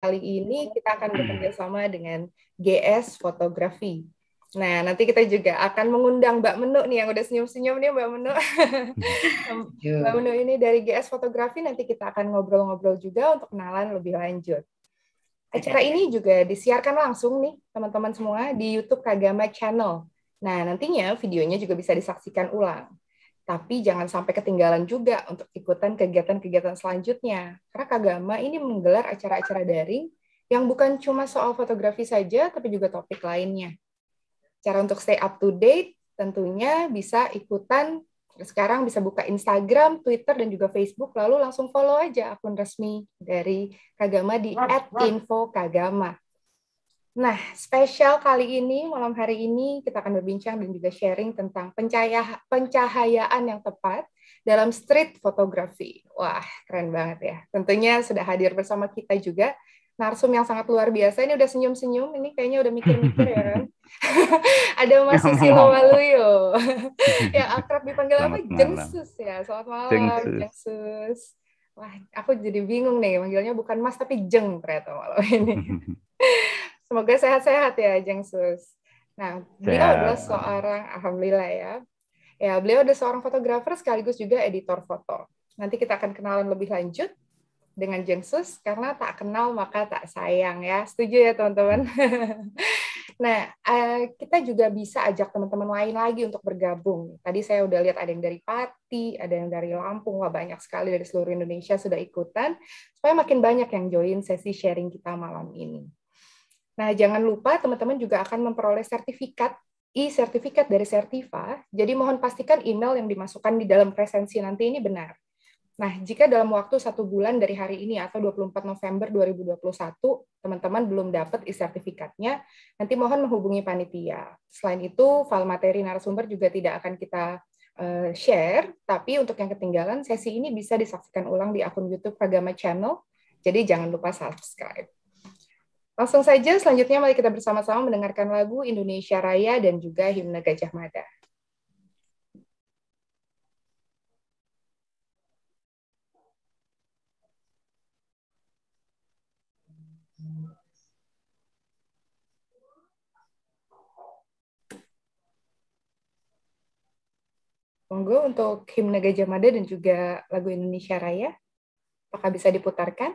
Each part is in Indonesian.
kali ini hmm. kita akan bekerja sama dengan GS Fotografi. Nah, nanti kita juga akan mengundang Mbak Menu nih yang udah senyum-senyum nih Mbak Menu. Mbak iya. Menu ini dari GS Fotografi nanti kita akan ngobrol-ngobrol juga untuk kenalan lebih lanjut. Acara ini juga disiarkan langsung nih teman-teman semua di YouTube Kagama Channel. Nah, nantinya videonya juga bisa disaksikan ulang. Tapi jangan sampai ketinggalan juga untuk ikutan kegiatan-kegiatan selanjutnya. Karena Kagama ini menggelar acara-acara daring yang bukan cuma soal fotografi saja, tapi juga topik lainnya. Cara untuk stay up to date tentunya bisa ikutan sekarang bisa buka Instagram, Twitter, dan juga Facebook, lalu langsung follow aja akun resmi dari Kagama di @infokagama. Nah, spesial kali ini, malam hari ini, kita akan berbincang dan juga sharing tentang pencahayaan yang tepat dalam street photography. Wah, keren banget ya. Tentunya sudah hadir bersama kita juga narsum yang sangat luar biasa. Ini udah senyum-senyum, ini kayaknya udah mikir-mikir ya Ada Mas Waluyo Ya akrab dipanggil Selamat apa? Malam. Jengsus ya. Selamat malam, Jengsus. Jengsus. Wah, aku jadi bingung nih, manggilnya bukan Mas tapi Jeng ternyata malam ini. Semoga sehat-sehat ya, Jeng Sus. Nah, beliau sehat. adalah seorang, alhamdulillah ya. Ya, beliau adalah seorang fotografer sekaligus juga editor foto. Nanti kita akan kenalan lebih lanjut dengan Jeng Sus karena tak kenal maka tak sayang ya. Setuju ya, teman-teman? Nah, eh, kita juga bisa ajak teman-teman lain lagi untuk bergabung. Tadi saya udah lihat ada yang dari Pati, ada yang dari Lampung, wah banyak sekali dari seluruh Indonesia sudah ikutan, supaya makin banyak yang join sesi sharing kita malam ini. Nah, jangan lupa teman-teman juga akan memperoleh sertifikat e-sertifikat dari Sertiva, jadi mohon pastikan email yang dimasukkan di dalam presensi nanti ini benar. Nah, jika dalam waktu satu bulan dari hari ini atau 24 November 2021, teman-teman belum dapat e-sertifikatnya, nanti mohon menghubungi panitia. Selain itu, file materi narasumber juga tidak akan kita uh, share, tapi untuk yang ketinggalan, sesi ini bisa disaksikan ulang di akun YouTube Agama Channel, jadi jangan lupa subscribe. Langsung saja selanjutnya mari kita bersama-sama mendengarkan lagu Indonesia Raya dan juga himne Gajah Mada. Monggo untuk himne Gajah Mada dan juga lagu Indonesia Raya, apakah bisa diputarkan?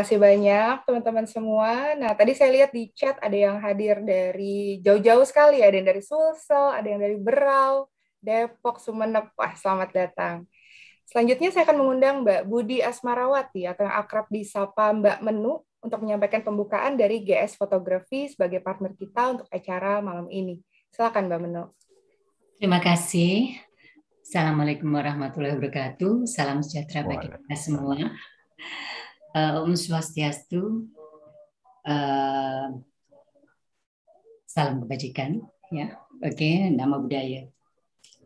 kasih banyak teman-teman semua. Nah, tadi saya lihat di chat ada yang hadir dari jauh-jauh sekali, ada yang dari Sulsel, ada yang dari Berau, Depok, Sumeneb. Wah, selamat datang. Selanjutnya saya akan mengundang Mbak Budi Asmarawati atau yang akrab disapa Mbak Menu untuk menyampaikan pembukaan dari GS Fotografi sebagai partner kita untuk acara malam ini. Silakan Mbak Menu. Terima kasih. Assalamualaikum warahmatullahi wabarakatuh. Salam sejahtera bagi kita semua uh, Om Swastiastu, uh, salam kebajikan, ya. Oke, okay, nama budaya.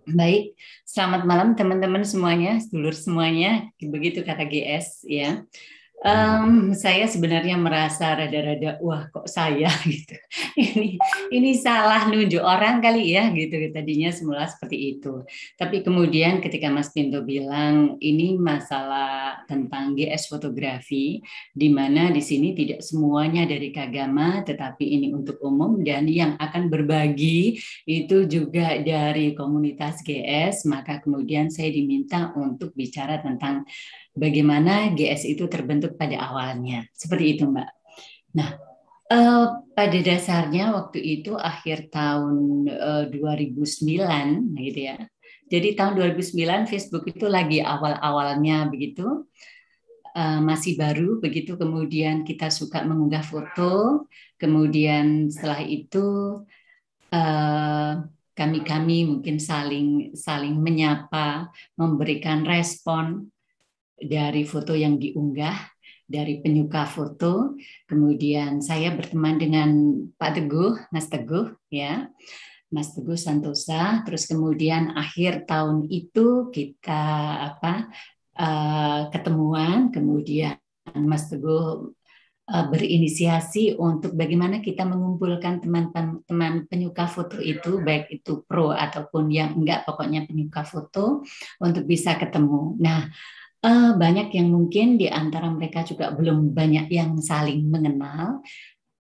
Baik, selamat malam teman-teman semuanya, sedulur semuanya, begitu kata GS ya. Um, saya sebenarnya merasa rada-rada wah kok saya gitu. Ini ini salah nunjuk orang kali ya gitu. Tadinya semula seperti itu. Tapi kemudian ketika Mas Pinto bilang ini masalah tentang GS fotografi di mana di sini tidak semuanya dari Kagama tetapi ini untuk umum dan yang akan berbagi itu juga dari komunitas GS, maka kemudian saya diminta untuk bicara tentang bagaimana GS itu terbentuk pada awalnya. Seperti itu, Mbak. Nah, eh, pada dasarnya waktu itu akhir tahun eh, 2009 nah gitu ya. Jadi tahun 2009 Facebook itu lagi awal-awalnya begitu. Uh, masih baru begitu kemudian kita suka mengunggah foto kemudian setelah itu eh, kami kami kami mungkin saling saling menyapa memberikan respon dari foto yang diunggah dari penyuka foto, kemudian saya berteman dengan Pak Teguh, Mas Teguh, ya, Mas Teguh Santosa. Terus kemudian akhir tahun itu kita apa eh, ketemuan, kemudian Mas Teguh eh, berinisiasi untuk bagaimana kita mengumpulkan teman-teman penyuka foto itu baik itu pro ataupun yang enggak pokoknya penyuka foto untuk bisa ketemu. Nah, Uh, banyak yang mungkin di antara mereka juga belum banyak yang saling mengenal.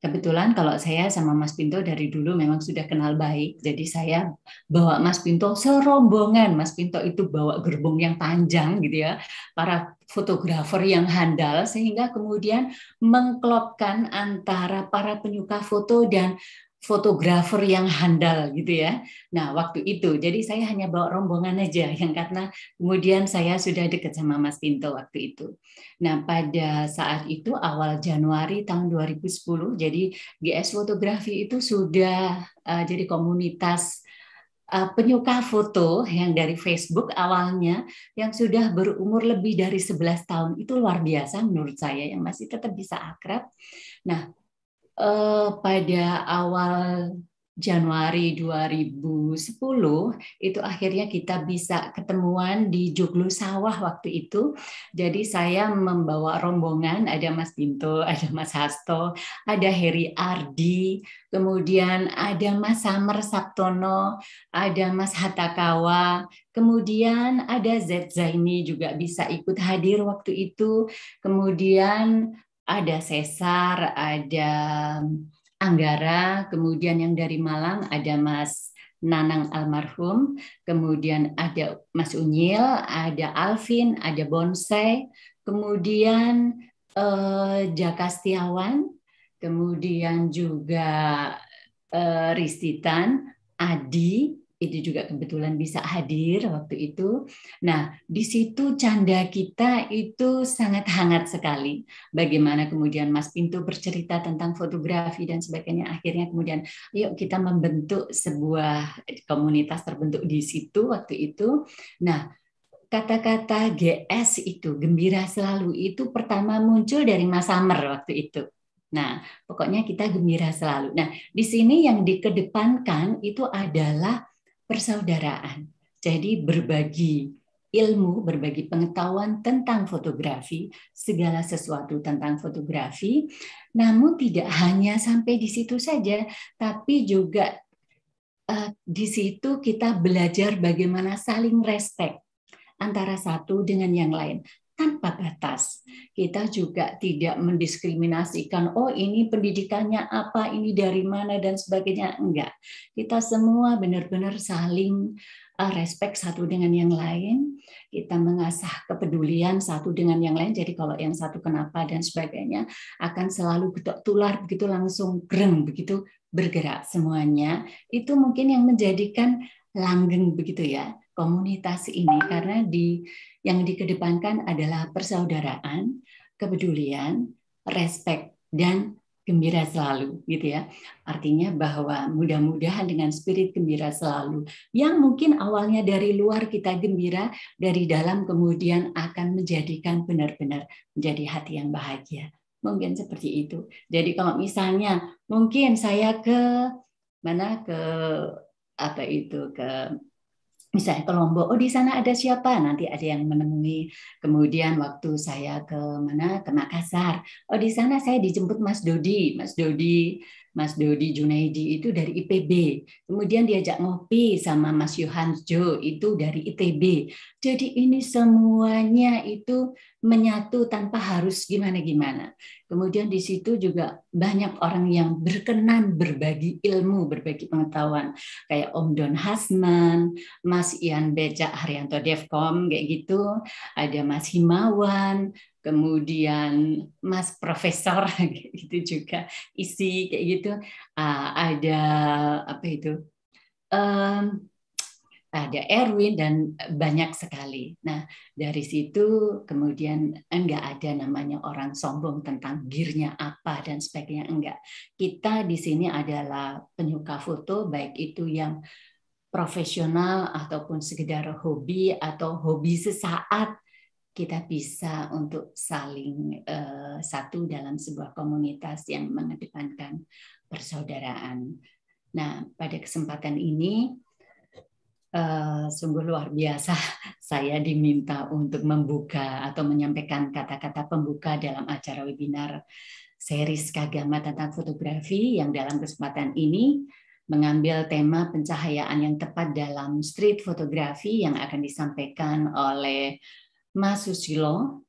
Kebetulan kalau saya sama Mas Pinto dari dulu memang sudah kenal baik, jadi saya bawa Mas Pinto serombongan. Mas Pinto itu bawa gerbong yang panjang gitu ya, para fotografer yang handal sehingga kemudian mengklopkan antara para penyuka foto dan fotografer yang handal gitu ya. Nah waktu itu, jadi saya hanya bawa rombongan aja yang karena kemudian saya sudah dekat sama Mas Pinto waktu itu. Nah pada saat itu awal Januari tahun 2010, jadi GS Fotografi itu sudah uh, jadi komunitas uh, penyuka foto yang dari Facebook awalnya yang sudah berumur lebih dari 11 tahun itu luar biasa menurut saya yang masih tetap bisa akrab. Nah, eh, pada awal Januari 2010 itu akhirnya kita bisa ketemuan di Joglo Sawah waktu itu. Jadi saya membawa rombongan ada Mas Dinto, ada Mas Hasto, ada Heri Ardi, kemudian ada Mas Samer Saptono, ada Mas Hatakawa, kemudian ada Z Zaini juga bisa ikut hadir waktu itu. Kemudian ada Sesar, ada Anggara, kemudian yang dari Malang ada Mas Nanang almarhum, kemudian ada Mas Unyil, ada Alvin, ada Bonsai, kemudian eh, Jaka Setiawan, kemudian juga eh, Ristitan, Adi, itu juga kebetulan bisa hadir waktu itu. Nah, di situ canda kita itu sangat hangat sekali. Bagaimana kemudian Mas Pintu bercerita tentang fotografi dan sebagainya. Akhirnya kemudian, yuk kita membentuk sebuah komunitas terbentuk di situ waktu itu. Nah, kata-kata GS itu, gembira selalu itu pertama muncul dari Mas Summer waktu itu. Nah, pokoknya kita gembira selalu. Nah, di sini yang dikedepankan itu adalah persaudaraan. Jadi berbagi ilmu, berbagi pengetahuan tentang fotografi, segala sesuatu tentang fotografi. Namun tidak hanya sampai di situ saja, tapi juga uh, di situ kita belajar bagaimana saling respect antara satu dengan yang lain tanpa batas. Kita juga tidak mendiskriminasikan, oh ini pendidikannya apa, ini dari mana, dan sebagainya. Enggak. Kita semua benar-benar saling eh, respect satu dengan yang lain. Kita mengasah kepedulian satu dengan yang lain. Jadi kalau yang satu kenapa dan sebagainya, akan selalu getok tular, begitu langsung greng, begitu bergerak semuanya. Itu mungkin yang menjadikan langgeng begitu ya komunitas ini karena di yang dikedepankan adalah persaudaraan, kepedulian, respek dan gembira selalu gitu ya. Artinya bahwa mudah-mudahan dengan spirit gembira selalu yang mungkin awalnya dari luar kita gembira, dari dalam kemudian akan menjadikan benar-benar menjadi hati yang bahagia. Mungkin seperti itu. Jadi kalau misalnya mungkin saya ke mana ke apa itu ke misalnya ke Lombok, oh di sana ada siapa? Nanti ada yang menemui. Kemudian waktu saya ke mana? Ke Makassar. Oh di sana saya dijemput Mas Dodi. Mas Dodi Mas Dodi Junaidi itu dari IPB. Kemudian diajak ngopi sama Mas Yohan Jo itu dari ITB. Jadi ini semuanya itu menyatu tanpa harus gimana-gimana. Kemudian di situ juga banyak orang yang berkenan berbagi ilmu, berbagi pengetahuan. Kayak Om Don Hasman, Mas Ian Becak Haryanto Devkom, kayak gitu. Ada Mas Himawan, kemudian Mas Profesor gitu juga isi kayak gitu ah, ada apa itu um, ada Erwin dan banyak sekali. Nah dari situ kemudian enggak ada namanya orang sombong tentang girnya apa dan sebagainya enggak. Kita di sini adalah penyuka foto baik itu yang profesional ataupun sekedar hobi atau hobi sesaat kita bisa untuk saling uh, satu dalam sebuah komunitas yang mengedepankan persaudaraan. Nah, pada kesempatan ini uh, sungguh luar biasa saya diminta untuk membuka atau menyampaikan kata-kata pembuka dalam acara webinar series Kagama tentang fotografi yang dalam kesempatan ini mengambil tema pencahayaan yang tepat dalam street fotografi yang akan disampaikan oleh Masusilo Susilo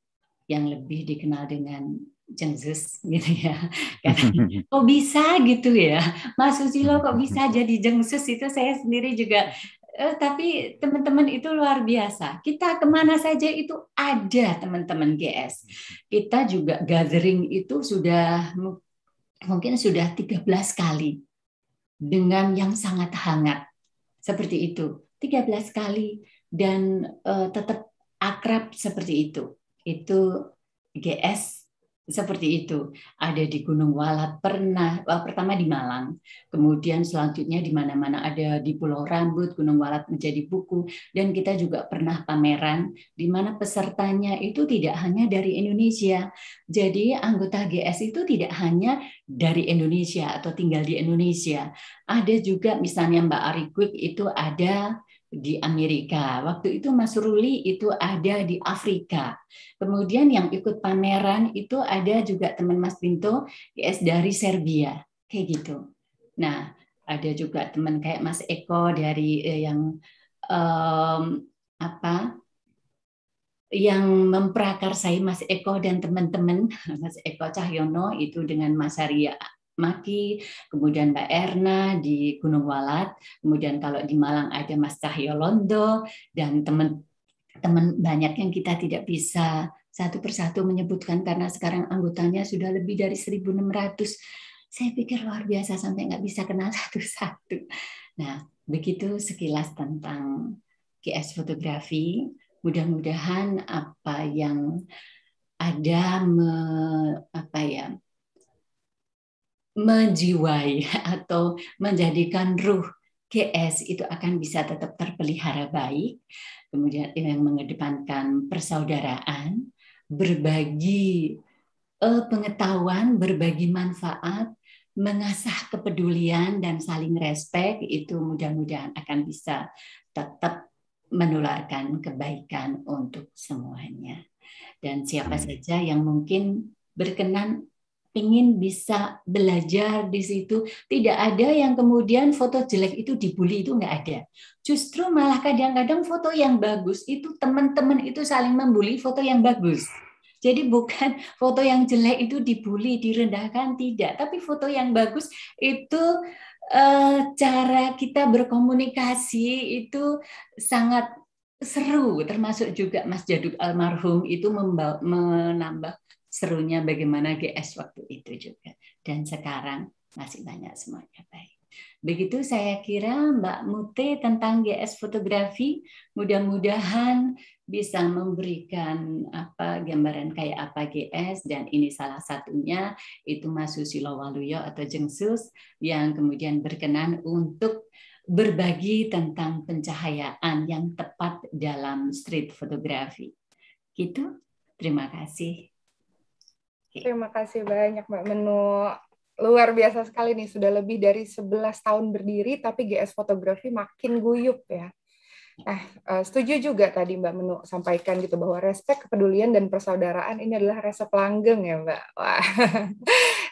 yang lebih dikenal dengan Jengsus gitu ya. kok bisa gitu ya? Mas Susilo kok bisa jadi Jengsus itu saya sendiri juga eh, tapi teman-teman itu luar biasa. Kita kemana saja itu ada teman-teman GS. Kita juga gathering itu sudah mungkin sudah 13 kali dengan yang sangat hangat. Seperti itu. 13 kali dan eh, tetap akrab seperti itu. Itu GS seperti itu. Ada di Gunung Walat pernah well, pertama di Malang, kemudian selanjutnya di mana-mana ada di Pulau Rambut, Gunung Walat menjadi buku dan kita juga pernah pameran di mana pesertanya itu tidak hanya dari Indonesia. Jadi anggota GS itu tidak hanya dari Indonesia atau tinggal di Indonesia. Ada juga misalnya Mbak Ari Quick itu ada di Amerika. Waktu itu Mas Ruli itu ada di Afrika. Kemudian yang ikut pameran itu ada juga teman Mas Pinto yes, dari Serbia. Kayak gitu. Nah, ada juga teman kayak Mas Eko dari eh, yang um, apa? yang memprakarsai Mas Eko dan teman-teman Mas Eko Cahyono itu dengan Mas Arya Maki, kemudian Mbak Erna di Gunung Walat, kemudian kalau di Malang ada Mas Cahyo Londo dan teman-teman banyak yang kita tidak bisa satu persatu menyebutkan karena sekarang anggotanya sudah lebih dari 1.600 saya pikir luar biasa sampai nggak bisa kenal satu-satu. Nah, begitu sekilas tentang GS fotografi. Mudah-mudahan apa yang ada me, apa ya menjiwai atau menjadikan ruh GS itu akan bisa tetap terpelihara baik, kemudian yang mengedepankan persaudaraan, berbagi e, pengetahuan, berbagi manfaat, mengasah kepedulian dan saling respek itu mudah-mudahan akan bisa tetap menularkan kebaikan untuk semuanya. Dan siapa saja yang mungkin berkenan pingin bisa belajar di situ. Tidak ada yang kemudian foto jelek itu dibully itu nggak ada. Justru malah kadang-kadang foto yang bagus itu teman-teman itu saling membuli foto yang bagus. Jadi bukan foto yang jelek itu dibully, direndahkan tidak, tapi foto yang bagus itu eh, cara kita berkomunikasi itu sangat seru termasuk juga Mas Jaduk almarhum itu menambah serunya bagaimana GS waktu itu juga. Dan sekarang masih banyak semuanya baik. Begitu saya kira Mbak Mute tentang GS fotografi, mudah-mudahan bisa memberikan apa gambaran kayak apa GS dan ini salah satunya itu Mas Susilo Waluyo atau Jengsus yang kemudian berkenan untuk berbagi tentang pencahayaan yang tepat dalam street fotografi. Gitu. Terima kasih. Terima kasih banyak Mbak Menu. Luar biasa sekali nih, sudah lebih dari 11 tahun berdiri, tapi GS Fotografi makin guyup ya. Nah, eh, setuju juga tadi Mbak Menu sampaikan gitu bahwa respek, kepedulian, dan persaudaraan ini adalah resep langgeng ya Mbak. Wah.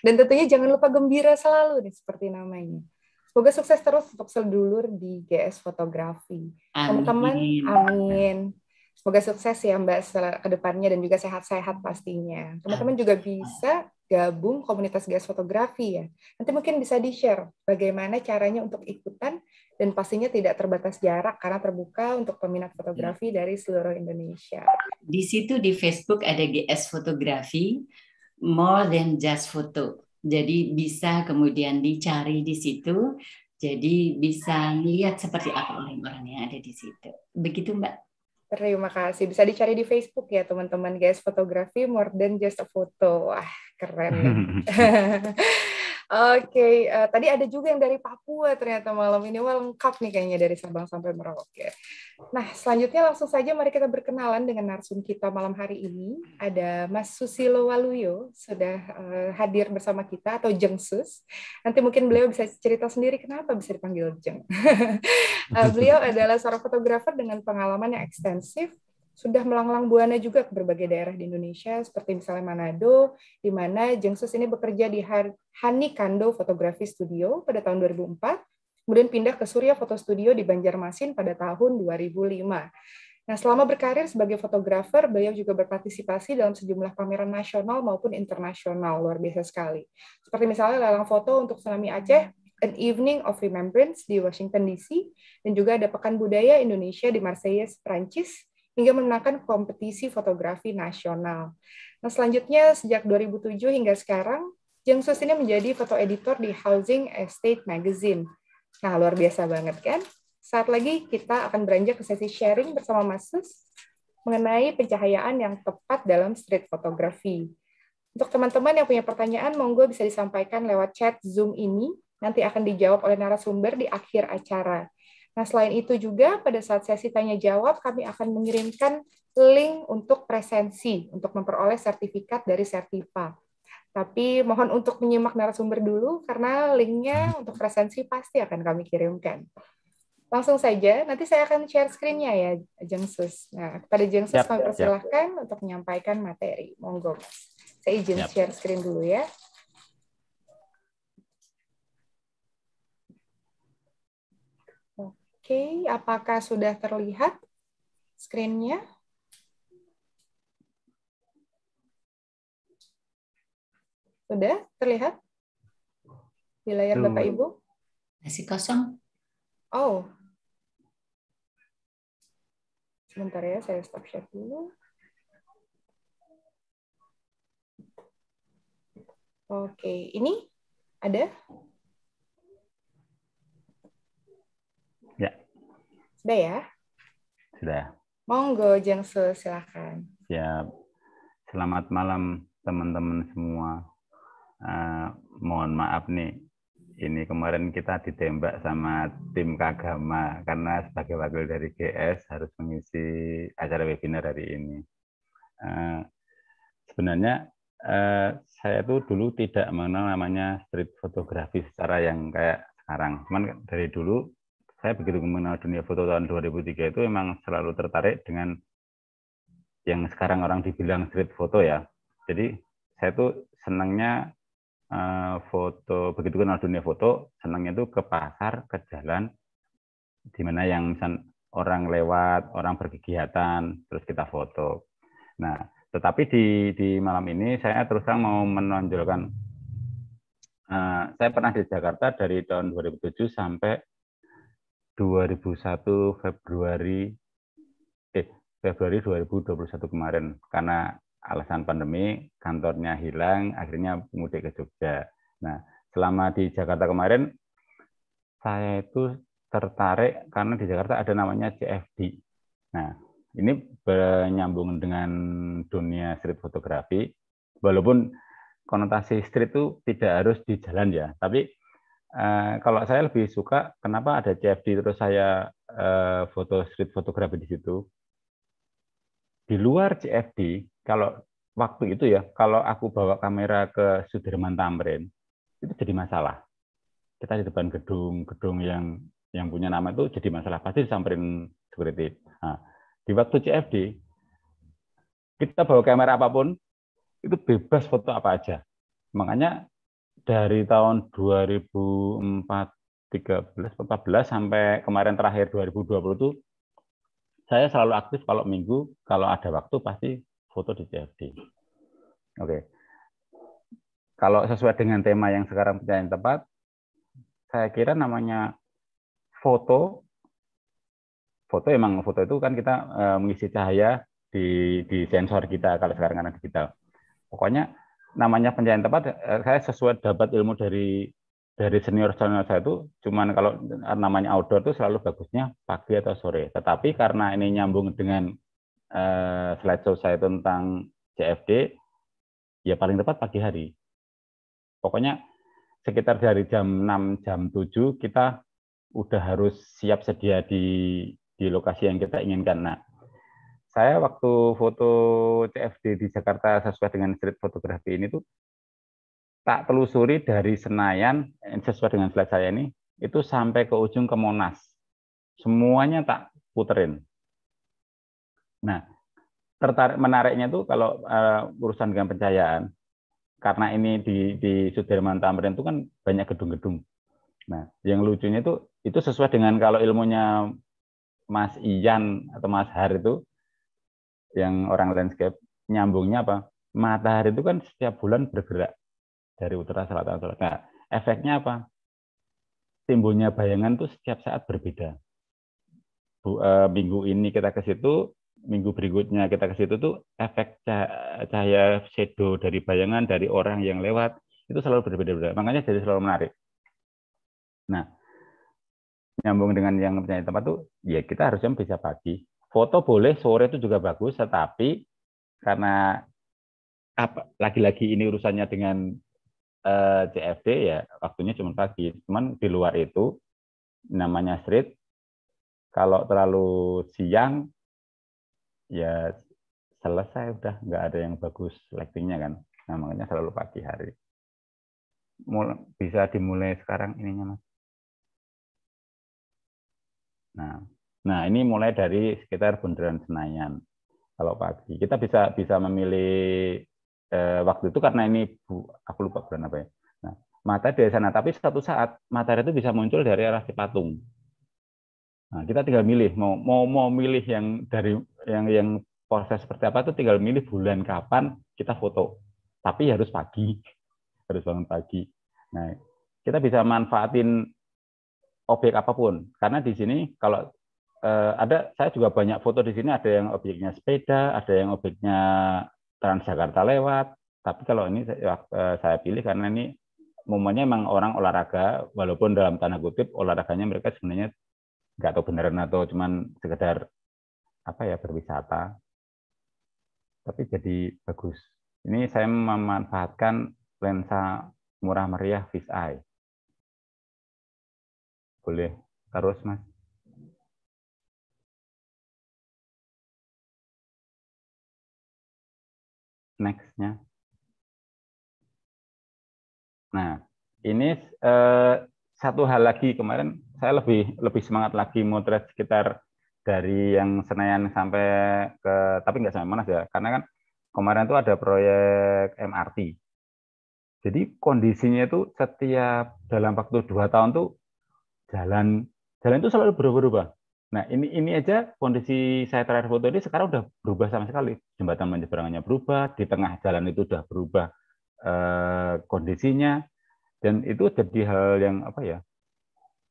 Dan tentunya jangan lupa gembira selalu nih seperti namanya. Semoga sukses terus untuk sedulur di GS Fotografi. Teman-teman, amin. Semoga sukses ya Mbak ke depannya dan juga sehat-sehat pastinya. Teman-teman juga bisa gabung komunitas gas fotografi ya. Nanti mungkin bisa di-share bagaimana caranya untuk ikutan dan pastinya tidak terbatas jarak karena terbuka untuk peminat fotografi iya. dari seluruh Indonesia. Di situ di Facebook ada GS Fotografi, more than just Photo. Jadi bisa kemudian dicari di situ, jadi bisa lihat seperti apa orang-orang yang ada di situ. Begitu Mbak. Terima kasih. Bisa dicari di Facebook ya teman-teman guys. Fotografi more than just a photo. Wah keren. Oke, okay. uh, eh, tadi ada juga yang dari Papua ternyata malam ini wah lengkap nih kayaknya dari Sabang sampai Merauke. Nah, selanjutnya langsung saja mari kita berkenalan dengan narsum kita malam hari ini. Ada Mas Susilo Waluyo sudah uh, hadir bersama kita atau Jeng Sus. Nanti mungkin beliau bisa cerita sendiri kenapa bisa dipanggil Jeng. uh, beliau adalah seorang fotografer dengan pengalaman yang ekstensif sudah melanglang buana juga ke berbagai daerah di Indonesia, seperti misalnya Manado, di mana Jengsus ini bekerja di Hani Kando Photography Studio pada tahun 2004, kemudian pindah ke Surya Foto Studio di Banjarmasin pada tahun 2005. Nah, selama berkarir sebagai fotografer, beliau juga berpartisipasi dalam sejumlah pameran nasional maupun internasional, luar biasa sekali. Seperti misalnya lelang foto untuk tsunami Aceh An Evening of Remembrance di Washington DC, dan juga ada Pekan Budaya Indonesia di Marseille, Prancis hingga memenangkan kompetisi fotografi nasional. Nah, selanjutnya sejak 2007 hingga sekarang, Jeng Sus ini menjadi foto editor di Housing Estate Magazine. Nah, luar biasa banget kan? Saat lagi kita akan beranjak ke sesi sharing bersama Mas Sus mengenai pencahayaan yang tepat dalam street photography. Untuk teman-teman yang punya pertanyaan, monggo bisa disampaikan lewat chat Zoom ini. Nanti akan dijawab oleh narasumber di akhir acara. Nah, selain itu juga pada saat sesi tanya jawab kami akan mengirimkan link untuk presensi untuk memperoleh sertifikat dari Sertifa. Tapi mohon untuk menyimak narasumber dulu karena linknya untuk presensi pasti akan kami kirimkan. Langsung saja, nanti saya akan share screen-nya ya, Jengsus. Nah, kepada Jengsus yep, kami persilahkan yep. untuk menyampaikan materi. Monggo, Saya izin yep. share screen dulu ya. Oke, apakah sudah terlihat screen-nya? Sudah terlihat di layar Bapak Ibu? Masih kosong. Oh. Sebentar ya, saya stop share dulu. Oke, ini ada? Ya. Sudah ya? Sudah. Monggo Jengsu, silakan. Siap. Selamat malam teman-teman semua. Uh, mohon maaf nih, ini kemarin kita ditembak sama tim Kagama karena sebagai wakil dari GS harus mengisi acara webinar hari ini. Uh, sebenarnya uh, saya tuh dulu tidak mengenal namanya street fotografi secara yang kayak sekarang. Cuman dari dulu saya begitu mengenal dunia foto tahun 2003 itu memang selalu tertarik dengan yang sekarang orang dibilang street foto ya. Jadi saya tuh senangnya eh, foto begitu kenal dunia foto, senangnya itu ke pasar, ke jalan, di mana yang misal orang lewat, orang berkegiatan, terus kita foto. Nah, tetapi di di malam ini saya terus terang mau menonjolkan. Uh, saya pernah di Jakarta dari tahun 2007 sampai 2001 Februari eh Februari 2021 kemarin karena alasan pandemi kantornya hilang akhirnya mudik ke Jogja. Nah, selama di Jakarta kemarin saya itu tertarik karena di Jakarta ada namanya CFD. Nah, ini menyambung dengan dunia street fotografi walaupun konotasi street itu tidak harus di jalan ya, tapi Eh, kalau saya lebih suka kenapa ada CFD terus saya eh, foto street fotografi di situ. Di luar CFD, kalau waktu itu ya, kalau aku bawa kamera ke Sudirman Tamrin, itu jadi masalah. Kita di depan gedung, gedung yang yang punya nama itu jadi masalah. Pasti disamperin security. Nah, di waktu CFD, kita bawa kamera apapun, itu bebas foto apa aja. Makanya dari tahun 2004 14 sampai kemarin terakhir 2020 itu saya selalu aktif kalau minggu kalau ada waktu pasti foto di CFD. Oke. Okay. Kalau sesuai dengan tema yang sekarang kita yang tepat, saya kira namanya foto foto emang foto itu kan kita eh, mengisi cahaya di di sensor kita kalau sekarang karena digital. Pokoknya namanya pencarian tepat eh, saya sesuai dapat ilmu dari dari senior senior saya itu cuman kalau namanya outdoor itu selalu bagusnya pagi atau sore tetapi karena ini nyambung dengan uh, eh, show saya tentang CFD ya paling tepat pagi hari pokoknya sekitar dari jam 6 jam 7 kita udah harus siap sedia di di lokasi yang kita inginkan nah saya waktu foto CFD di Jakarta sesuai dengan street fotografi ini tuh tak telusuri dari Senayan eh, sesuai dengan slide saya ini itu sampai ke ujung ke Monas. Semuanya tak puterin. Nah, tertarik menariknya tuh kalau uh, urusan dengan pencahayaan karena ini di di Sudirman Tamrin itu kan banyak gedung-gedung. Nah, yang lucunya itu itu sesuai dengan kalau ilmunya Mas Iyan atau Mas Har itu yang orang landscape nyambungnya apa? Matahari itu kan setiap bulan bergerak dari utara selatan selatan. Nah, efeknya apa? Timbulnya bayangan tuh setiap saat berbeda. Bu, e, minggu ini kita ke situ, minggu berikutnya kita ke situ tuh efek cahaya shadow dari bayangan dari orang yang lewat itu selalu berbeda-beda. Makanya jadi selalu menarik. Nah, nyambung dengan yang punya tempat tuh, ya kita harusnya bisa pagi, foto boleh sore itu juga bagus, tetapi karena apa lagi-lagi ini urusannya dengan uh, eh, CFD ya waktunya cuma pagi. Cuman di luar itu namanya street kalau terlalu siang ya selesai udah nggak ada yang bagus lightingnya kan. Namanya selalu pagi hari. Mul bisa dimulai sekarang ininya mas. Nah, Nah, ini mulai dari sekitar Bundaran Senayan. Kalau pagi kita bisa bisa memilih eh, waktu itu karena ini bu, aku lupa bulan apa ya. Nah, matahari dari sana, tapi satu saat matahari itu bisa muncul dari arah Cipatung. Nah, kita tinggal milih mau mau mau milih yang dari yang yang proses seperti apa itu tinggal milih bulan kapan kita foto. Tapi harus pagi, harus bangun pagi. Nah, kita bisa manfaatin objek apapun karena di sini kalau uh, ada saya juga banyak foto di sini ada yang objeknya sepeda, ada yang objeknya Transjakarta lewat. Tapi kalau ini saya, uh, saya pilih karena ini momennya memang orang olahraga, walaupun dalam tanda kutip olahraganya mereka sebenarnya nggak tahu beneran atau cuman sekedar apa ya berwisata. Tapi jadi bagus. Ini saya memanfaatkan lensa murah meriah fisheye. Boleh terus mas. nextnya. Nah, ini eh, satu hal lagi kemarin saya lebih lebih semangat lagi motret sekitar dari yang Senayan sampai ke tapi nggak sampai Monas ya karena kan kemarin itu ada proyek MRT. Jadi kondisinya itu setiap dalam waktu dua tahun tuh jalan jalan itu selalu berubah-ubah. Nah, ini ini aja kondisi saya terakhir foto ini sekarang udah berubah sama sekali. Jembatan penyeberangannya berubah, di tengah jalan itu udah berubah eh, kondisinya dan itu jadi hal yang apa ya?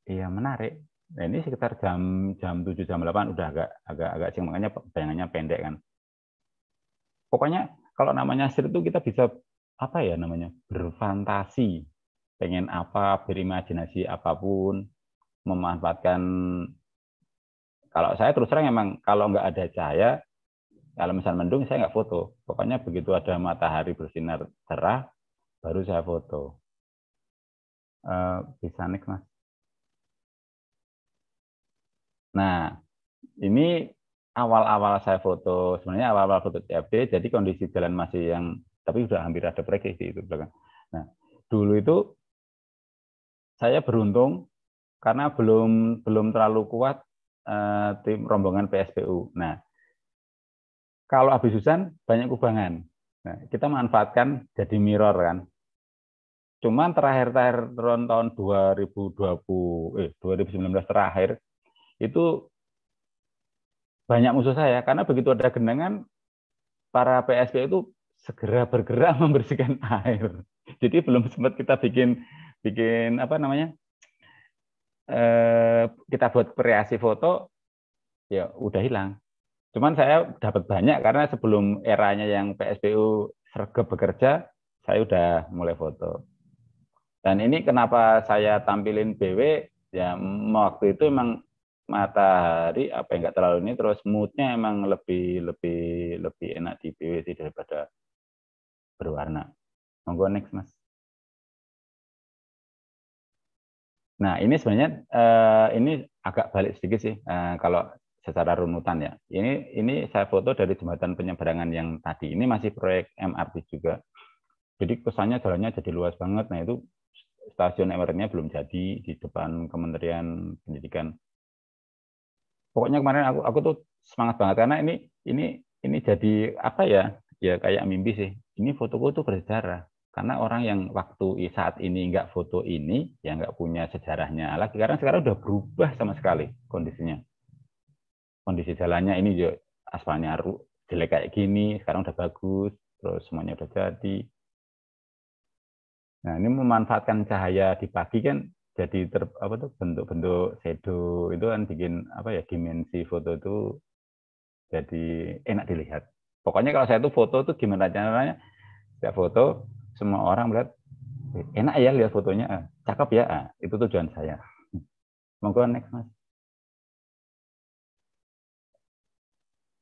Iya, menarik. Nah, ini sekitar jam jam 7 jam 8 udah agak agak agak siang makanya bayangannya pendek kan. Pokoknya kalau namanya sir itu kita bisa apa ya namanya? berfantasi, pengen apa, berimajinasi apapun, memanfaatkan kalau saya terus terang emang kalau nggak ada cahaya, kalau misal mendung saya nggak foto. Pokoknya begitu ada matahari bersinar cerah, baru saya foto. Uh, bisa nih mas. Nah, ini awal-awal saya foto, sebenarnya awal-awal foto CFD, jadi kondisi jalan masih yang, tapi sudah hampir ada break di itu belakang. Nah, dulu itu saya beruntung karena belum belum terlalu kuat Eh, tim rombongan PSBU. Nah, kalau habis hujan banyak kubangan. Nah, kita manfaatkan jadi mirror kan. Cuman terakhir-terakhir tahun 2020 eh 2019 terakhir itu banyak musuh saya karena begitu ada genangan para PSP itu segera bergerak membersihkan air. Jadi belum sempat kita bikin bikin apa namanya? Eh, kita buat kreasi foto ya udah hilang. Cuman saya dapat banyak karena sebelum eranya yang PSBU sergap bekerja, saya udah mulai foto. Dan ini kenapa saya tampilin BW ya waktu itu emang matahari apa yang nggak terlalu ini terus moodnya emang lebih lebih lebih enak di BW sih daripada berwarna. Monggo next mas. Nah, ini sebenarnya eh, ini agak balik sedikit sih eh, kalau secara runutan ya. Ini ini saya foto dari jembatan penyeberangan yang tadi. Ini masih proyek MRT juga. Jadi kesannya jalannya jadi luas banget. Nah, itu stasiun MRT-nya belum jadi di depan Kementerian Pendidikan. Pokoknya kemarin aku aku tuh semangat banget karena ini ini ini jadi apa ya? Ya kayak mimpi sih. Ini fotoku tuh bersejarah. Karena orang yang waktu saat ini nggak foto ini, yang nggak punya sejarahnya lagi. Karena sekarang udah berubah sama sekali kondisinya. Kondisi jalannya ini juga ya, aspalnya jelek kayak gini, sekarang udah bagus, terus semuanya udah jadi. Nah ini memanfaatkan cahaya di pagi kan jadi ter, apa tuh bentuk-bentuk sedo itu kan bikin apa ya dimensi foto itu jadi enak dilihat. Pokoknya kalau saya tuh foto tuh gimana caranya? Saya foto semua orang melihat enak ya lihat fotonya, eh, cakep ya, eh, itu tujuan saya. Monggo next mas.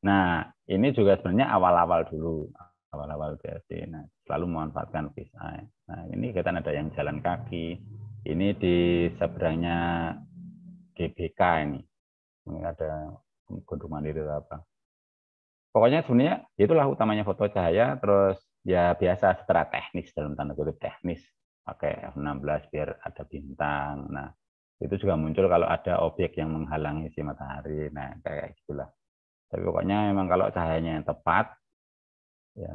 Nah, ini juga sebenarnya awal-awal dulu, awal-awal BSD. Nah, selalu memanfaatkan visa Nah, ini kita ada yang jalan kaki. Ini di seberangnya GBK ini. Ini ada gedung mandiri atau apa. Pokoknya sebenarnya itulah utamanya foto cahaya, terus ya biasa secara teknis dalam tanda kutip teknis pakai F16 biar ada bintang. Nah, itu juga muncul kalau ada objek yang menghalangi si matahari. Nah, kayak gitulah. Tapi pokoknya memang kalau cahayanya yang tepat ya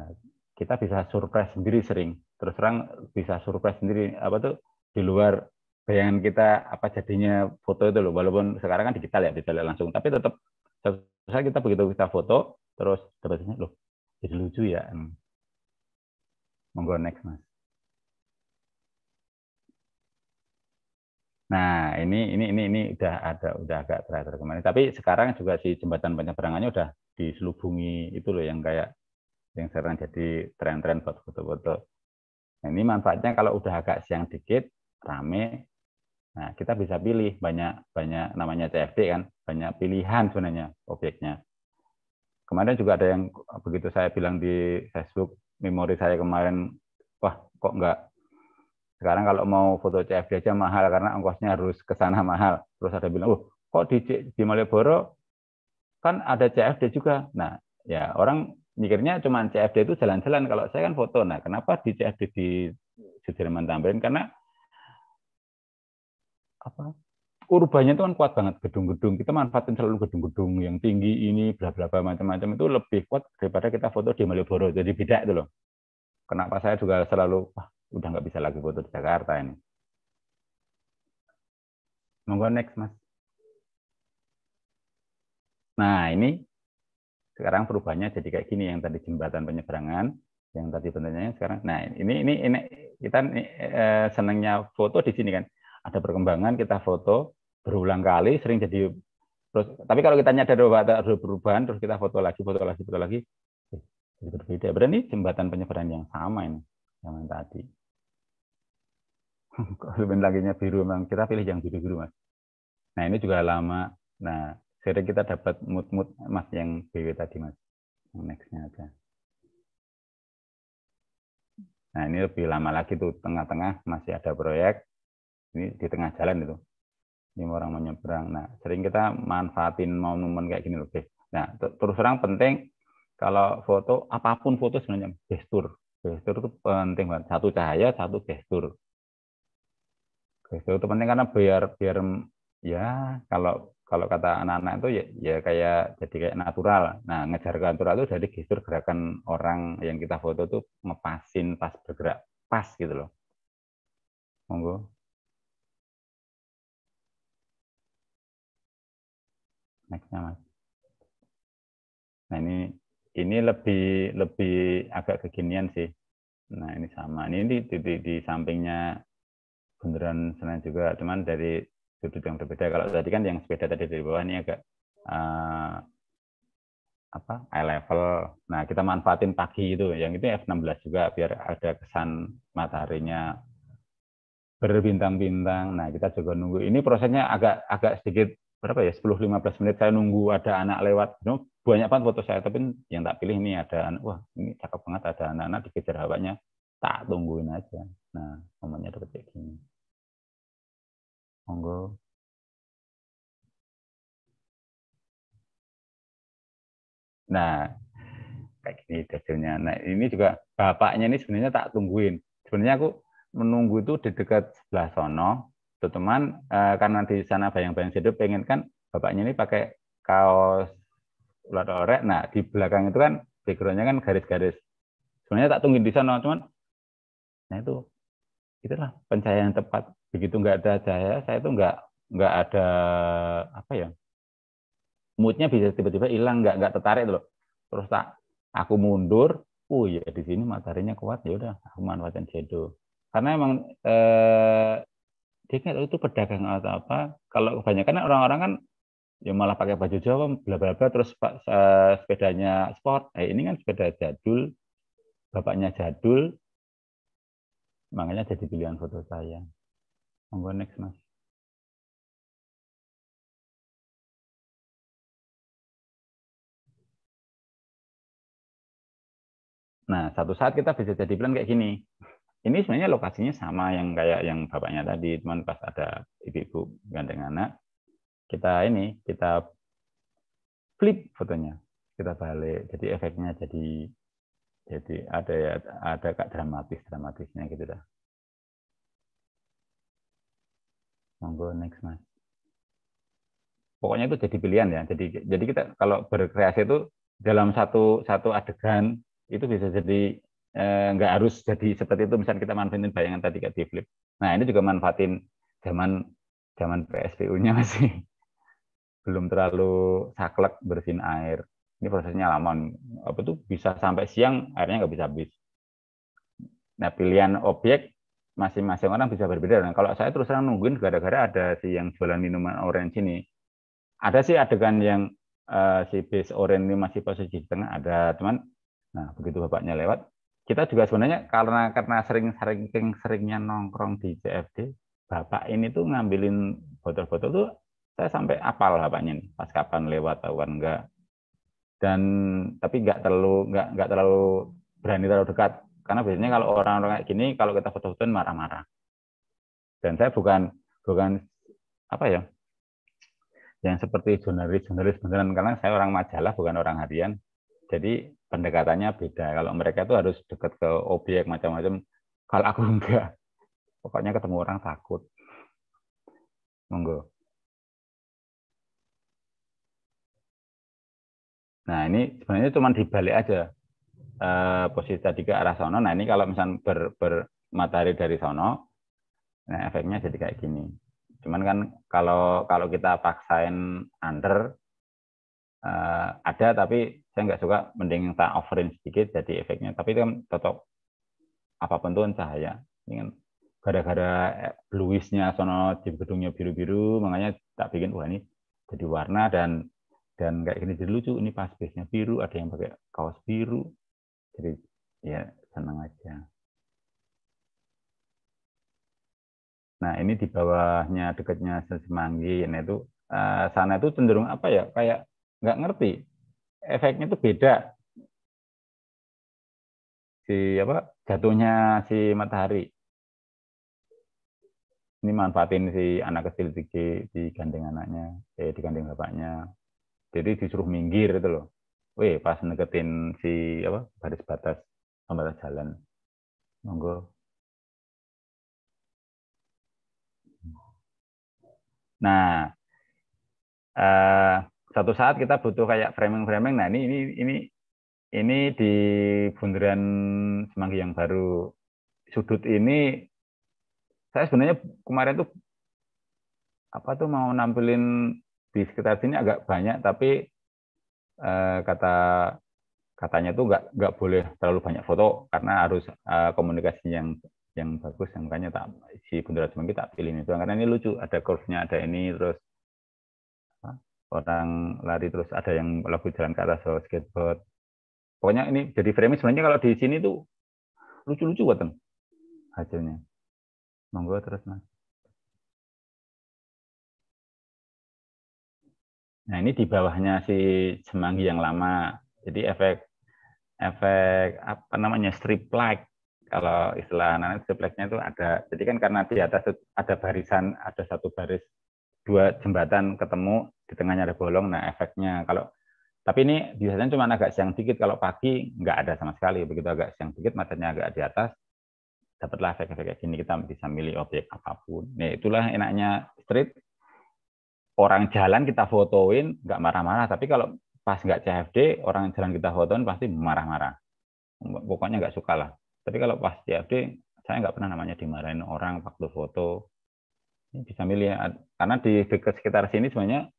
kita bisa surprise sendiri sering. Terus terang bisa surprise sendiri apa tuh di luar bayangan kita apa jadinya foto itu loh. Walaupun sekarang kan digital ya, digital langsung, tapi tetap saya kita begitu kita foto terus dapatnya loh jadi lucu ya Monggo next mas. Nah ini ini ini ini udah ada udah agak teratur kemarin. Tapi sekarang juga si jembatan penyeberangannya udah diselubungi itu loh yang kayak yang sekarang jadi tren-tren buat foto-foto. Nah, ini manfaatnya kalau udah agak siang dikit rame. Nah kita bisa pilih banyak banyak namanya CFD kan banyak pilihan sebenarnya objeknya. Kemarin juga ada yang begitu saya bilang di Facebook memori saya kemarin wah kok enggak. sekarang kalau mau foto CFD aja mahal karena ongkosnya harus ke sana mahal terus ada bilang oh kok di di Malioboro kan ada CFD juga nah ya orang mikirnya cuma CFD itu jalan-jalan kalau saya kan foto nah kenapa di CFD di Sudirman Tamrin karena apa urbanya itu kan kuat banget gedung-gedung. Kita manfaatin selalu gedung-gedung yang tinggi ini, bla bla bla macam-macam itu lebih kuat daripada kita foto di Malioboro. Jadi beda itu loh. Kenapa saya juga selalu wah udah nggak bisa lagi foto di Jakarta ini. Monggo next mas. Nah ini sekarang perubahannya jadi kayak gini yang tadi jembatan penyeberangan, yang tadi bentuknya sekarang. Nah ini ini, ini kita eh, senangnya foto di sini kan ada perkembangan kita foto berulang kali sering jadi terus tapi kalau kita nyadar bahwa ada perubahan terus kita foto lagi foto lagi foto lagi eh, jadi berbeda berarti jembatan penyebaran yang sama ini yang tadi kalau lagi biru memang kita pilih yang biru-biru mas nah ini juga lama nah sering kita dapat mood-mood mas yang BW tadi mas nextnya aja nah ini lebih lama lagi tuh tengah-tengah masih ada proyek ini di tengah jalan itu ini orang menyeberang nah sering kita manfaatin mau momen kayak gini loh guys nah terus terang penting kalau foto apapun foto sebenarnya gestur gestur itu penting banget satu cahaya satu gestur gestur itu penting karena biar biar ya kalau kalau kata anak-anak itu ya, ya kayak jadi kayak natural. Nah, ngejar ke natural itu jadi gestur gerakan orang yang kita foto tuh ngepasin pas bergerak pas gitu loh. Monggo. nextnya mas nah ini ini lebih lebih agak kekinian sih nah ini sama ini di, di, di, di sampingnya bundaran senen juga cuman dari sudut yang berbeda kalau tadi kan yang sepeda tadi dari bawah ini agak uh, apa eye level nah kita manfaatin pagi itu yang itu F16 juga biar ada kesan mataharinya berbintang-bintang. Nah, kita juga nunggu. Ini prosesnya agak agak sedikit berapa ya 10-15 menit saya nunggu ada anak lewat you banyak banget foto saya tapi yang tak pilih ini ada anak wah ini cakep banget ada anak-anak dikejar hawanya tak tungguin aja nah momennya dapat kayak gini monggo nah kayak gini hasilnya nah ini juga bapaknya ini sebenarnya tak tungguin sebenarnya aku menunggu itu di dekat sebelah sono teman eh, karena di sana bayang-bayang hidup pengen kan bapaknya ini pakai kaos ulat orek. Nah di belakang itu kan backgroundnya kan garis-garis. Sebenarnya tak tunggu di sana, cuman nah itu itulah pencahayaan yang tepat. Begitu nggak ada cahaya, saya itu nggak nggak ada apa ya moodnya bisa tiba-tiba hilang, nggak nggak tertarik loh. Terus tak aku mundur, oh ya di sini mataharinya kuat ya udah aku manfaatin shadow. Karena emang eh, dia nggak tahu itu pedagang atau apa kalau kebanyakan orang-orang kan ya malah pakai baju Jawa bla bla bla terus uh, sepedanya sport eh, ini kan sepeda jadul bapaknya jadul makanya jadi pilihan foto saya monggo next mas Nah, satu saat kita bisa jadi plan kayak gini ini sebenarnya lokasinya sama yang kayak yang bapaknya tadi, teman pas ada ibu-ibu gandeng anak, kita ini kita flip fotonya, kita balik, jadi efeknya jadi jadi ada ya ada kak dramatis dramatisnya gitu dah. Monggo next mas. Pokoknya itu jadi pilihan ya. Jadi jadi kita kalau berkreasi itu dalam satu satu adegan itu bisa jadi Eh, nggak harus jadi seperti itu misalnya kita manfaatin bayangan tadi kayak di flip nah ini juga manfaatin zaman zaman PSBU-nya masih belum terlalu saklek bersin air ini prosesnya lama apa tuh bisa sampai siang airnya nggak bisa habis nah pilihan objek masing-masing orang bisa berbeda nah, kalau saya terus terang nungguin gara-gara ada si yang jualan minuman orange ini ada sih adegan yang uh, si base orange ini masih posisi di tengah ada teman nah begitu bapaknya lewat kita juga sebenarnya karena karena sering-sering seringnya nongkrong di CFD, bapak ini tuh ngambilin botol-botol tuh saya sampai apal bapaknya nih, pas kapan lewat tahu kan enggak. Dan tapi enggak terlalu enggak enggak terlalu berani terlalu dekat karena biasanya kalau orang-orang kayak gini kalau kita foto foto marah-marah. Dan saya bukan bukan apa ya yang seperti jurnalis jurnalis beneran karena saya orang majalah bukan orang harian jadi pendekatannya beda. Kalau mereka itu harus dekat ke objek macam-macam. Kalau aku enggak, pokoknya ketemu orang takut. Monggo. Nah ini sebenarnya cuma dibalik aja e, posisi tadi ke arah sono. Nah ini kalau misal ber, ber matahari dari sono, nah efeknya jadi kayak gini. Cuman kan kalau kalau kita paksain under uh, ada tapi saya nggak suka mending tak offerin sedikit jadi efeknya tapi itu kan tetap apapun tuh cahaya dengan gara-gara eh, bluishnya sono di gedungnya biru-biru makanya tak bikin wah ini jadi warna dan dan kayak gini jadi lucu ini pas base-nya biru ada yang pakai kaos biru jadi ya senang aja nah ini di bawahnya dekatnya semanggi ini nah, itu eh, sana itu cenderung apa ya kayak nggak ngerti efeknya itu beda si apa jatuhnya si matahari ini manfaatin si anak kecil di digandeng anaknya eh digandeng bapaknya jadi disuruh minggir itu loh weh pas neketin si apa baris batas pembatas jalan monggo nah eh, satu saat kita butuh kayak framing-framing. Nah ini ini ini ini di bundaran Semanggi yang baru sudut ini saya sebenarnya kemarin tuh apa tuh mau nampilin di sekitar sini agak banyak tapi eh, kata katanya tuh nggak nggak boleh terlalu banyak foto karena harus eh, komunikasi yang yang bagus yang makanya tak si bundaran Semanggi tak pilih itu karena ini lucu ada curve-nya ada ini terus orang lari terus ada yang lagu jalan ke atas atau skateboard. Pokoknya ini jadi framing sebenarnya kalau di sini tuh lucu-lucu buatan hasilnya. Monggo terus mas. Nah ini di bawahnya si semanggi yang lama. Jadi efek efek apa namanya strip like kalau istilah anak-anak strip like itu ada. Jadi kan karena di atas ada barisan, ada satu baris dua jembatan ketemu di tengahnya ada bolong nah efeknya kalau tapi ini biasanya cuma agak siang dikit kalau pagi nggak ada sama sekali begitu agak siang dikit matanya agak di atas dapatlah efek-efek kayak gini kita bisa milih objek apapun nah itulah enaknya street orang jalan kita fotoin nggak marah-marah tapi kalau pas nggak CFD orang jalan kita fotoin pasti marah-marah pokoknya nggak suka lah tapi kalau pas CFD saya nggak pernah namanya dimarahin orang waktu foto bisa milih ya. karena di dekat sekitar sini sebenarnya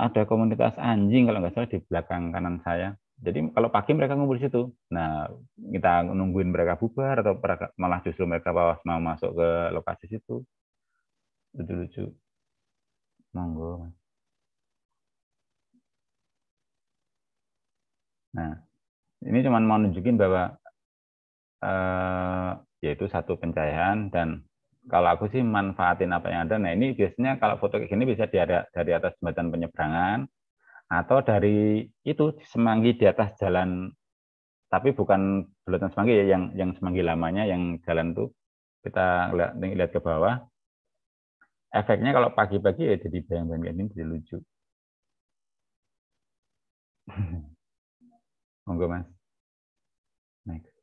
ada komunitas anjing kalau nggak salah di belakang kanan saya jadi kalau pagi mereka ngumpul di situ nah kita nungguin mereka bubar atau malah justru mereka bawa mau masuk ke lokasi situ lucu-lucu monggo nah ini cuma mau nunjukin bahwa eh, yaitu satu pencahayaan dan kalau aku sih manfaatin apa yang ada. Nah ini biasanya kalau foto kayak gini bisa dari, dari atas jembatan penyeberangan atau dari itu semanggi di atas jalan tapi bukan belutan semanggi ya yang yang semanggi lamanya yang jalan tuh kita lihat, lihat ke bawah efeknya kalau pagi-pagi ya jadi bayang-bayang ini jadi lucu monggo mas next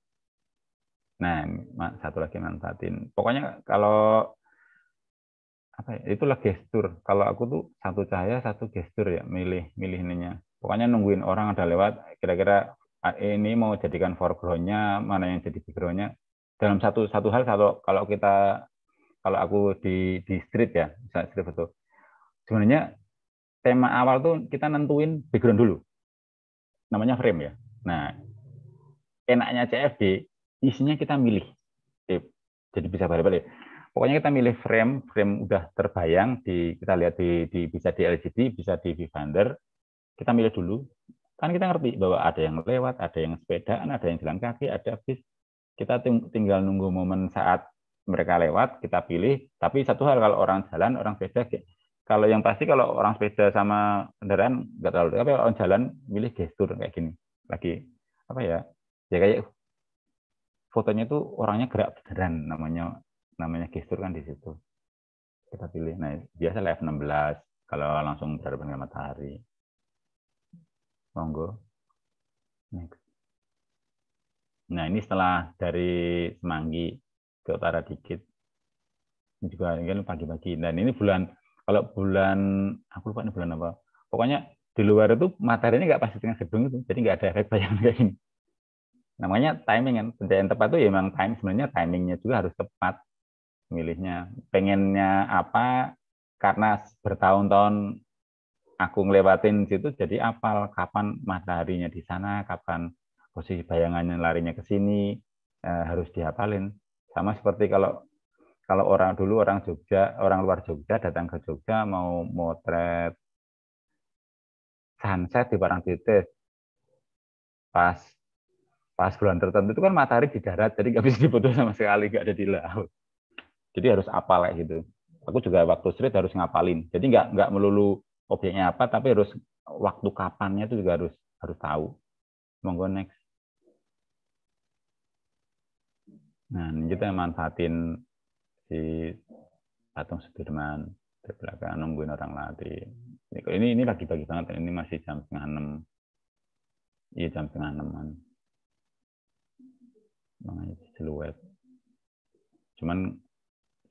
Nah, satu lagi manfaatin. Pokoknya kalau apa ya, itulah gestur. Kalau aku tuh satu cahaya, satu gestur ya, milih milih ininya. Pokoknya nungguin orang ada lewat, kira-kira ini mau jadikan foreground-nya, mana yang jadi background-nya. Dalam satu satu hal kalau kalau kita kalau aku di di street ya, misalnya street foto. Sebenarnya tema awal tuh kita nentuin background dulu. Namanya frame ya. Nah, enaknya CFD isinya kita milih. Oke, jadi bisa balik-balik. Pokoknya kita milih frame, frame udah terbayang di kita lihat di, di bisa di LCD, bisa di viewfinder Kita milih dulu. Kan kita ngerti bahwa ada yang lewat, ada yang sepedaan, ada yang jalan kaki, ada bis. Kita tinggal nunggu momen saat mereka lewat, kita pilih. Tapi satu hal kalau orang jalan, orang sepeda, kalau yang pasti kalau orang sepeda sama kendaraan nggak terlalu tapi kalau orang jalan milih gestur kayak gini lagi apa ya ya kayak fotonya itu orangnya gerak beneran namanya namanya gestur kan di situ kita pilih nah biasa live 16 kalau langsung berhadapan dengan matahari monggo next nah ini setelah dari semanggi ke utara dikit ini juga ini kan pagi-pagi dan ini bulan kalau bulan aku lupa ini bulan apa pokoknya di luar itu matahari ini nggak pasti dengan gedung itu jadi nggak ada efek bayangan kayak ini namanya timing kan kerja yang tepat itu ya memang time sebenarnya timingnya juga harus tepat milihnya pengennya apa karena bertahun-tahun aku ngelewatin situ jadi apal kapan mataharinya di sana kapan posisi bayangannya larinya ke sini eh, harus dihafalin sama seperti kalau kalau orang dulu orang Jogja orang luar Jogja datang ke Jogja mau motret sunset di Titis pas pas bulan tertentu itu kan matahari di darat, jadi nggak bisa diputus sama sekali, nggak ada di laut. Jadi harus apa lah gitu. Aku juga waktu street harus ngapalin. Jadi nggak nggak melulu objeknya apa, tapi harus waktu kapannya itu juga harus harus tahu. Monggo next. Nah, ini kita manfaatin si patung Sudirman di belakang nungguin orang latih. Ini ini pagi-pagi banget. Ya. Ini masih jam setengah enam. Iya jam setengah enaman. Nah, siluet cuman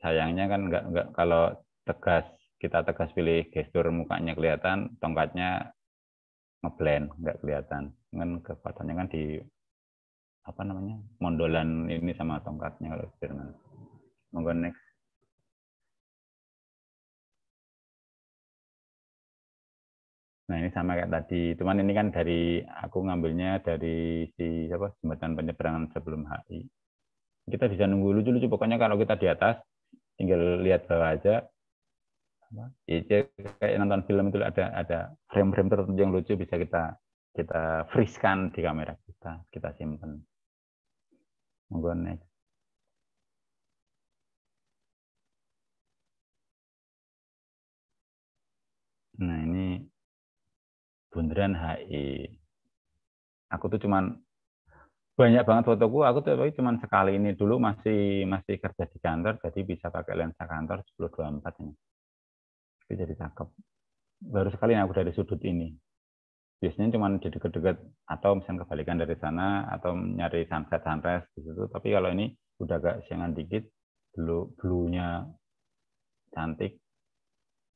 sayangnya kan nggak nggak kalau tegas kita tegas pilih gestur mukanya kelihatan tongkatnya ngeblend nggak kelihatan kan kekuatannya kan di apa namanya mondolan ini sama tongkatnya kalau Jerman monggo next Nah ini sama kayak tadi, cuman ini kan dari aku ngambilnya dari si apa jembatan penyeberangan sebelum HI. Kita bisa nunggu lucu-lucu, pokoknya kalau kita di atas tinggal lihat bawah aja. Ya, ya, kayak nonton film itu ada ada frame-frame tertentu yang lucu bisa kita kita friskan di kamera kita, kita simpan. Monggo next. Nah, ini bundaran HI. Aku tuh cuman banyak banget fotoku, aku tuh tapi cuman sekali ini dulu masih masih kerja di kantor, jadi bisa pakai lensa kantor 1024 ini. Tapi jadi cakep. Baru sekali aku dari sudut ini. Biasanya cuma di deket-deket atau misalnya kebalikan dari sana atau nyari sunset sunrise di situ. Tapi kalau ini udah agak siangan dikit, blue-nya cantik,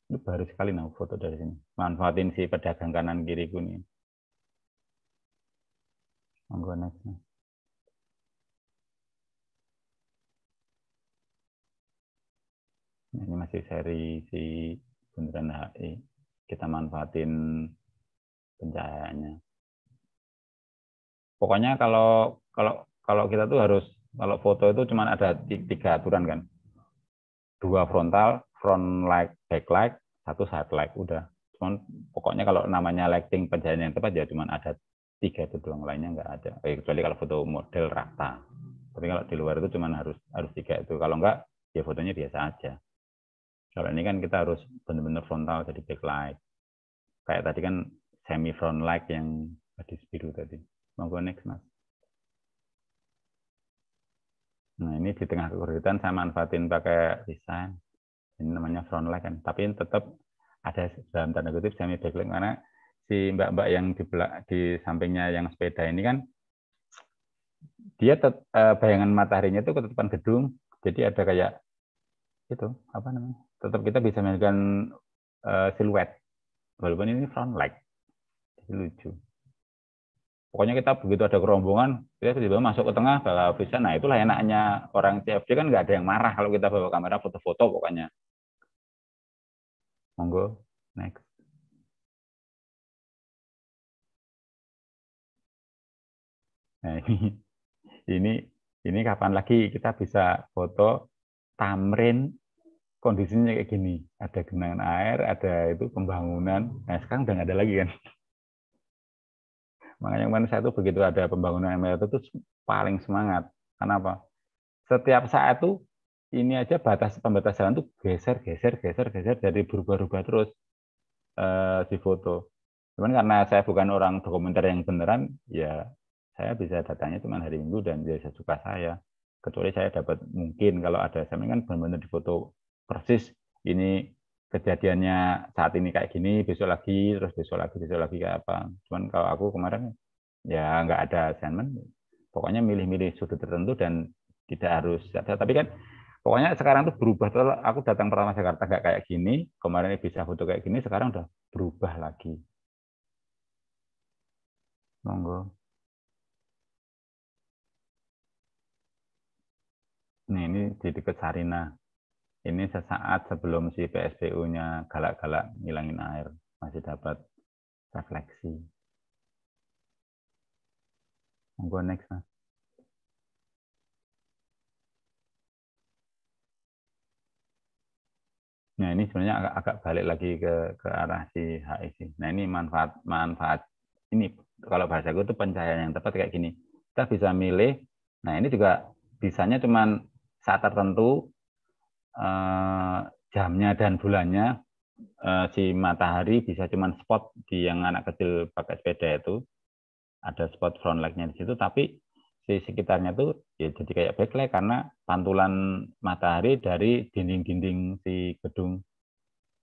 itu baru sekali nih foto dari sini. Manfaatin si pedagang kanan kiri nih. Monggo ini masih seri si Bundaran HI. Kita manfaatin pencahayaannya. Pokoknya kalau kalau kalau kita tuh harus kalau foto itu cuma ada tiga aturan kan. Dua frontal, front light, back light, satu side light, udah. Cuman pokoknya kalau namanya lighting pencahayaan yang tepat ya cuman ada tiga itu doang lainnya nggak ada. Eh, kecuali kalau foto model rata. Tapi kalau di luar itu cuman harus harus tiga itu. Kalau nggak ya fotonya biasa aja. Kalau ini kan kita harus benar-benar frontal jadi back light. Kayak tadi kan semi front light yang gadis biru tadi. Monggo next mas. Nah ini di tengah kekurangan saya manfaatin pakai desain ini namanya frontline kan tapi tetap ada dalam tanda kutip semi backlink karena si mbak-mbak yang di belak, di sampingnya yang sepeda ini kan dia tet, eh, bayangan mataharinya itu ketutupan gedung jadi ada kayak itu apa namanya tetap kita bisa melihat uh, siluet walaupun ini front light jadi lucu pokoknya kita begitu ada kerombongan kita tiba-tiba masuk ke tengah bawa bisa nah itulah enaknya orang CFD kan nggak ada yang marah kalau kita bawa kamera foto-foto pokoknya monggo next nah ini ini kapan lagi kita bisa foto tamrin kondisinya kayak gini ada genangan air ada itu pembangunan nah sekarang udah nggak ada lagi kan makanya kemarin saya tuh begitu ada pembangunan MRT itu paling semangat kenapa setiap saat tuh ini aja batas pembatas jalan tuh geser geser geser geser dari berubah-ubah terus uh, di foto. Cuman karena saya bukan orang dokumenter yang beneran, ya saya bisa datanya cuma hari Minggu dan biasa ya suka saya. Kecuali saya dapat mungkin kalau ada saya kan benar-benar di foto persis ini kejadiannya saat ini kayak gini, besok lagi, terus besok lagi, besok lagi kayak apa. Cuman kalau aku kemarin ya nggak ada assignment, pokoknya milih-milih sudut tertentu dan tidak harus. Tapi kan pokoknya sekarang tuh berubah tuh aku datang pertama Jakarta nggak kayak gini kemarin bisa foto kayak gini sekarang udah berubah lagi monggo Nih, ini di dekat Sarina. Ini sesaat sebelum si PSBU-nya galak-galak ngilangin air. Masih dapat refleksi. Monggo next, Mas. Nah ini sebenarnya agak, agak balik lagi ke, ke arah si HIC. Nah ini manfaat manfaat ini kalau bahasa gue itu pencahayaan yang tepat kayak gini. Kita bisa milih. Nah ini juga bisanya cuman saat tertentu eh, jamnya dan bulannya eh, si matahari bisa cuman spot di yang anak kecil pakai sepeda itu ada spot front light-nya di situ tapi si sekitarnya tuh ya jadi kayak backlight karena pantulan matahari dari dinding-dinding si gedung.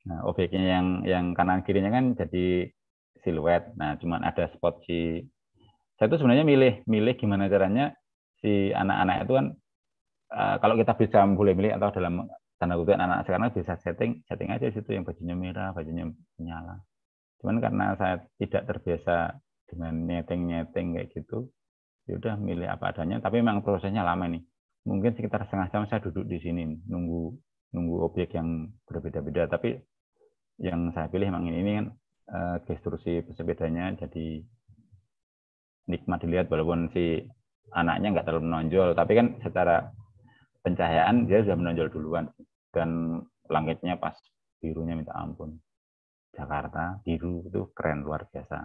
Nah, objeknya yang yang kanan kirinya kan jadi siluet. Nah, cuman ada spot si saya tuh sebenarnya milih milih gimana caranya si anak-anak itu kan uh, kalau kita bisa boleh milih atau dalam tanda kutip anak, anak sekarang bisa setting setting aja situ yang bajunya merah, bajunya menyala. Cuman karena saya tidak terbiasa dengan nyeting-nyeting kayak gitu, ya udah milih apa adanya tapi memang prosesnya lama nih mungkin sekitar setengah jam saya duduk di sini nunggu nunggu objek yang berbeda-beda tapi yang saya pilih memang ini, ini kan eh, gestur si pesepedanya jadi nikmat dilihat walaupun si anaknya nggak terlalu menonjol tapi kan secara pencahayaan dia sudah menonjol duluan dan langitnya pas birunya minta ampun Jakarta biru itu keren luar biasa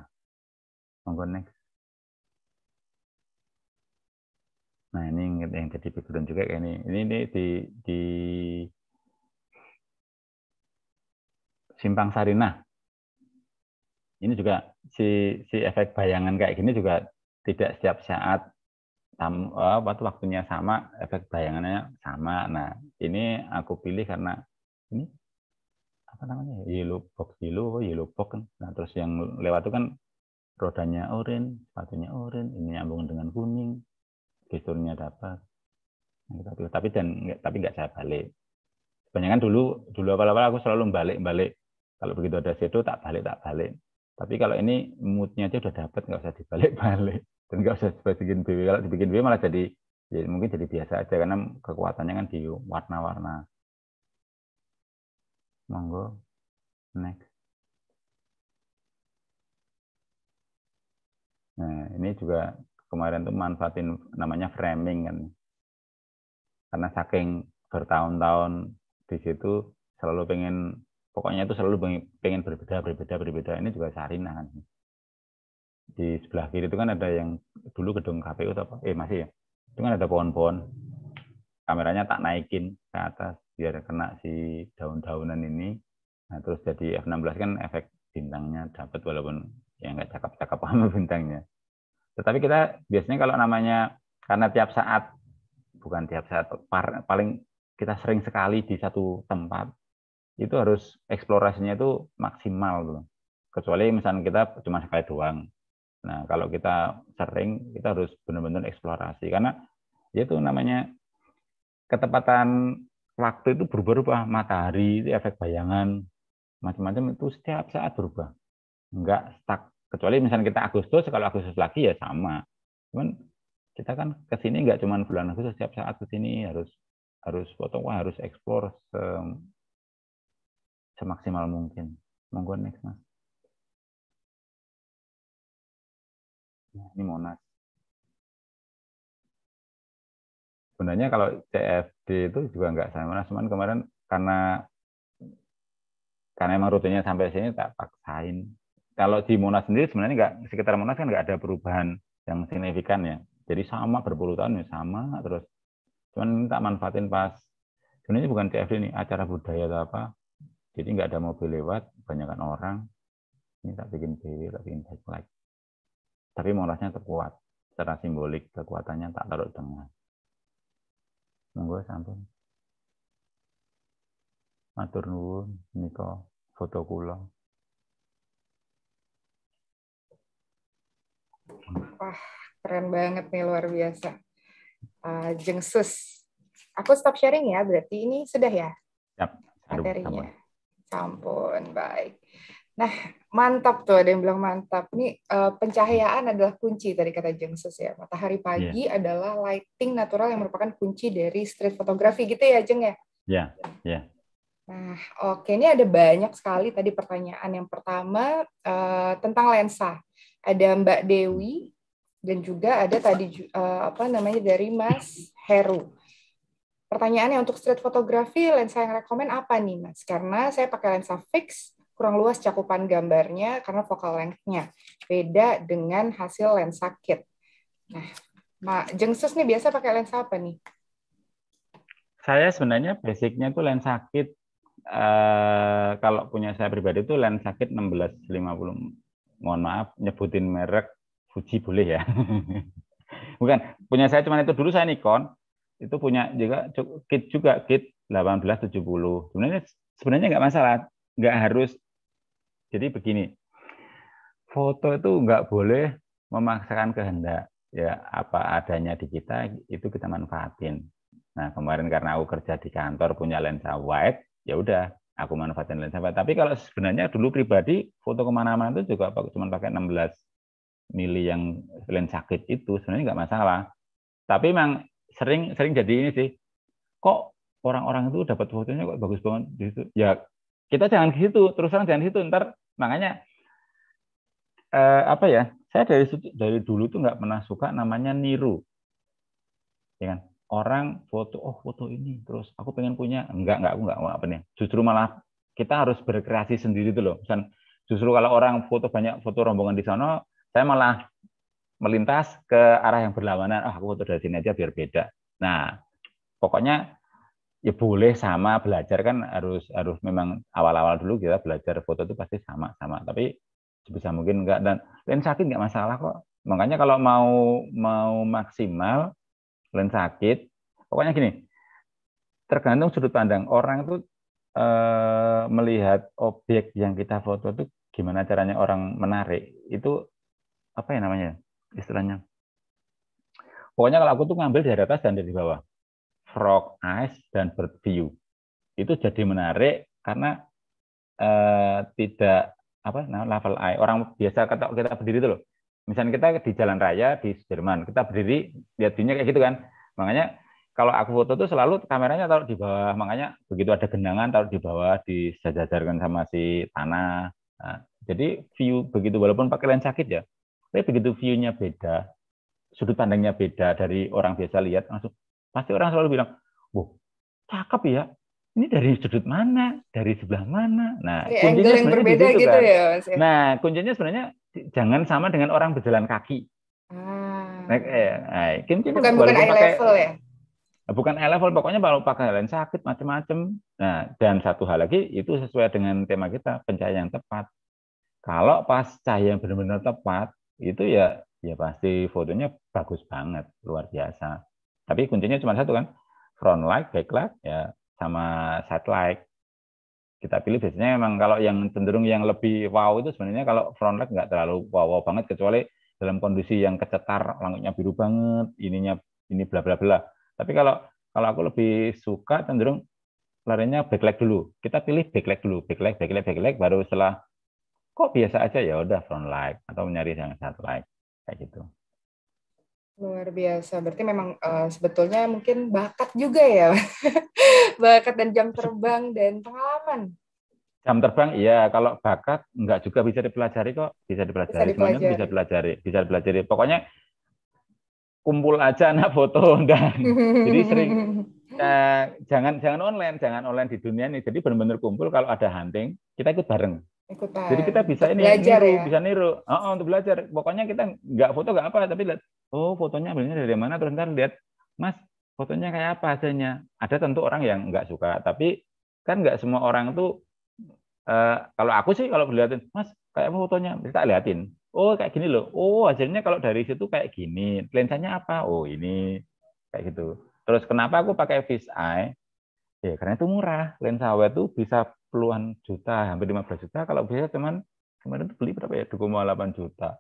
monggo next Nah ini yang jadi background juga kayak ini. Ini, ini di, di Simpang Sarina. Ini juga si, si efek bayangan kayak gini juga tidak setiap saat waktu eh, waktunya sama, efek bayangannya sama. Nah ini aku pilih karena ini apa namanya yellow box yellow yellow box kan. Nah terus yang lewat itu kan rodanya oranye, sepatunya oranye, ini nyambung dengan kuning, gesturnya dapat nah, gitu. tapi tapi dan tapi nggak saya balik kebanyakan dulu dulu awal-awal aku selalu balik-balik kalau begitu ada situ tak balik tak balik tapi kalau ini moodnya aja udah dapat nggak usah dibalik-balik dan nggak usah dibikin BW kalau dibikin BW malah jadi ya mungkin jadi biasa aja karena kekuatannya kan di warna-warna monggo next nah ini juga kemarin tuh manfaatin namanya framing kan. Karena saking bertahun-tahun di situ selalu pengen pokoknya itu selalu pengen berbeda berbeda berbeda ini juga Sarina kan di sebelah kiri itu kan ada yang dulu gedung KPU atau apa eh masih ya itu kan ada pohon-pohon kameranya tak naikin ke atas biar kena si daun-daunan ini nah terus jadi F16 kan efek bintangnya dapat walaupun ya nggak cakep-cakep sama bintangnya tetapi kita biasanya kalau namanya karena tiap saat bukan tiap saat paling kita sering sekali di satu tempat itu harus eksplorasinya itu maksimal loh. Gitu. Kecuali misalnya kita cuma sekali doang. Nah, kalau kita sering kita harus benar-benar eksplorasi karena ya itu namanya ketepatan waktu itu berubah-ubah. Matahari itu efek bayangan macam-macam itu setiap saat berubah. Enggak stuck Kecuali misalnya kita Agustus, kalau Agustus lagi ya sama. Cuman kita kan ke sini nggak cuma bulan Agustus, setiap saat ke sini harus harus potong wah harus eksplor se, semaksimal mungkin. Monggo next mas. Nah, ini Monas. Sebenarnya kalau CFD itu juga nggak sama Monas, cuman kemarin karena karena emang rutinnya sampai sini tak paksain kalau di Monas sendiri sebenarnya nggak sekitar Monas kan nggak ada perubahan yang signifikan ya. Jadi sama berpuluh tahun ya sama terus. Cuman tak manfaatin pas sebenarnya bukan CFD ini acara budaya atau apa. Jadi nggak ada mobil lewat, banyakkan orang. Ini tak bikin TV, tak bikin backlight. Tapi Monasnya terkuat. Secara simbolik kekuatannya tak taruh tengah. Monggo sampun. Matur nuwun Niko, foto kula. Wah, keren banget nih, luar biasa. Uh, jengsus. Aku stop sharing ya, berarti ini sudah ya? Yap. Materinya. Sampun, baik. Nah, mantap tuh ada yang bilang mantap. Ini uh, pencahayaan adalah kunci tadi kata Jengsus ya. Matahari pagi yeah. adalah lighting natural yang merupakan kunci dari street photography gitu ya, Jeng ya? Ya, yeah. ya. Yeah. Nah, oke ini ada banyak sekali tadi pertanyaan. Yang pertama uh, tentang lensa ada Mbak Dewi dan juga ada tadi uh, apa namanya dari Mas Heru. Pertanyaannya untuk street fotografi lensa yang rekomend apa nih Mas? Karena saya pakai lensa fix kurang luas cakupan gambarnya karena focal length-nya beda dengan hasil lensa kit. Nah, Mak Jengsus nih biasa pakai lensa apa nih? Saya sebenarnya basicnya tuh lensa kit. Uh, kalau punya saya pribadi tuh lensa kit 50 mohon maaf nyebutin merek Fuji boleh ya. Bukan, punya saya cuma itu dulu saya Nikon. Itu punya juga kit juga kit 1870. Sebenarnya sebenarnya nggak masalah, nggak harus. Jadi begini, foto itu nggak boleh memaksakan kehendak. Ya apa adanya di kita itu kita manfaatin. Nah kemarin karena aku kerja di kantor punya lensa wide, ya udah aku manfaatin lensa. Tapi kalau sebenarnya dulu pribadi foto kemana-mana itu juga cuma pakai 16 mili yang lensa sakit itu sebenarnya nggak masalah. Tapi memang sering sering jadi ini sih. Kok orang-orang itu dapat fotonya kok bagus banget di situ? Ya kita jangan ke situ, terus terang jangan ke situ. Ntar makanya eh, apa ya? Saya dari dari dulu tuh nggak pernah suka namanya niru, ya kan? orang foto oh foto ini terus aku pengen punya enggak enggak aku enggak mau apa nih justru malah kita harus berkreasi sendiri tuh loh Misal, justru kalau orang foto banyak foto rombongan di sana saya malah melintas ke arah yang berlawanan oh, aku foto dari sini aja biar beda nah pokoknya ya boleh sama belajar kan harus harus memang awal-awal dulu kita belajar foto itu pasti sama sama tapi sebisa mungkin enggak dan lensa sakit enggak masalah kok makanya kalau mau mau maksimal lain sakit. Pokoknya gini, tergantung sudut pandang orang itu eh, melihat objek yang kita foto itu gimana caranya orang menarik itu apa ya namanya istilahnya. Pokoknya kalau aku tuh ngambil dari atas dan dari bawah, frog eyes dan bird view itu jadi menarik karena eh, tidak apa nah, level eye orang biasa kata kita berdiri itu loh misalnya kita di jalan raya di Jerman, kita berdiri lihat dunia kayak gitu kan. Makanya kalau aku foto tuh selalu kameranya taruh di bawah, makanya begitu ada genangan taruh di bawah di disejajarkan sama si tanah. Nah, jadi view begitu walaupun pakai lensa sakit ya, tapi begitu view-nya beda, sudut pandangnya beda dari orang biasa lihat langsung pasti orang selalu bilang, "Wah, cakep ya." Ini dari sudut mana? Dari sebelah mana? Nah, kuncinya gitu, kan. ya, ya, Nah, kuncinya sebenarnya jangan sama dengan orang berjalan kaki. Hmm. Eh, ya? Nah, eh, nah, kim -kim bukan bukan eye pakai, level ya. Bukan level, pokoknya kalau pakai lain sakit macam-macam. Nah, dan satu hal lagi itu sesuai dengan tema kita pencahayaan yang tepat. Kalau pas cahaya yang benar-benar tepat, itu ya ya pasti fotonya bagus banget, luar biasa. Tapi kuncinya cuma satu kan, front light, back light, ya sama side light kita pilih biasanya memang kalau yang cenderung yang lebih wow itu sebenarnya kalau front leg nggak terlalu wow, wow banget kecuali dalam kondisi yang kecetar langitnya biru banget ininya ini bla bla bla tapi kalau kalau aku lebih suka cenderung larinya back leg dulu kita pilih back leg dulu back leg back leg back leg baru setelah kok biasa aja ya udah front leg atau nyari yang satu leg kayak gitu Luar biasa. Berarti memang uh, sebetulnya mungkin bakat juga ya. bakat dan jam terbang dan pengalaman. Jam terbang iya, kalau bakat enggak juga bisa dipelajari kok. Bisa dipelajari, bisa dipelajari. bisa dipelajari, bisa dipelajari. Pokoknya kumpul aja anak foto dan jadi sering uh, jangan jangan online, jangan online di dunia ini. Jadi benar-benar kumpul kalau ada hunting, kita ikut bareng ikutan. Jadi kita bisa ini belajar, niru, ya? bisa niru. Oh, oh, untuk belajar. Pokoknya kita nggak foto nggak apa, tapi lihat, oh fotonya ambilnya dari mana, terus ntar lihat, Mas, fotonya kayak apa hasilnya. Ada tentu orang yang nggak suka, tapi kan nggak semua orang tuh. Eh, kalau aku sih kalau dilihatin, Mas, kayak apa fotonya? Kita liatin. Oh, kayak gini loh. Oh, hasilnya kalau dari situ kayak gini. Lensanya apa? Oh, ini kayak gitu. Terus kenapa aku pakai fish Ya, karena itu murah. Lensa awet itu bisa puluhan juta, hampir 15 juta. Kalau bisa cuman kemarin itu beli berapa ya? 2,8 juta.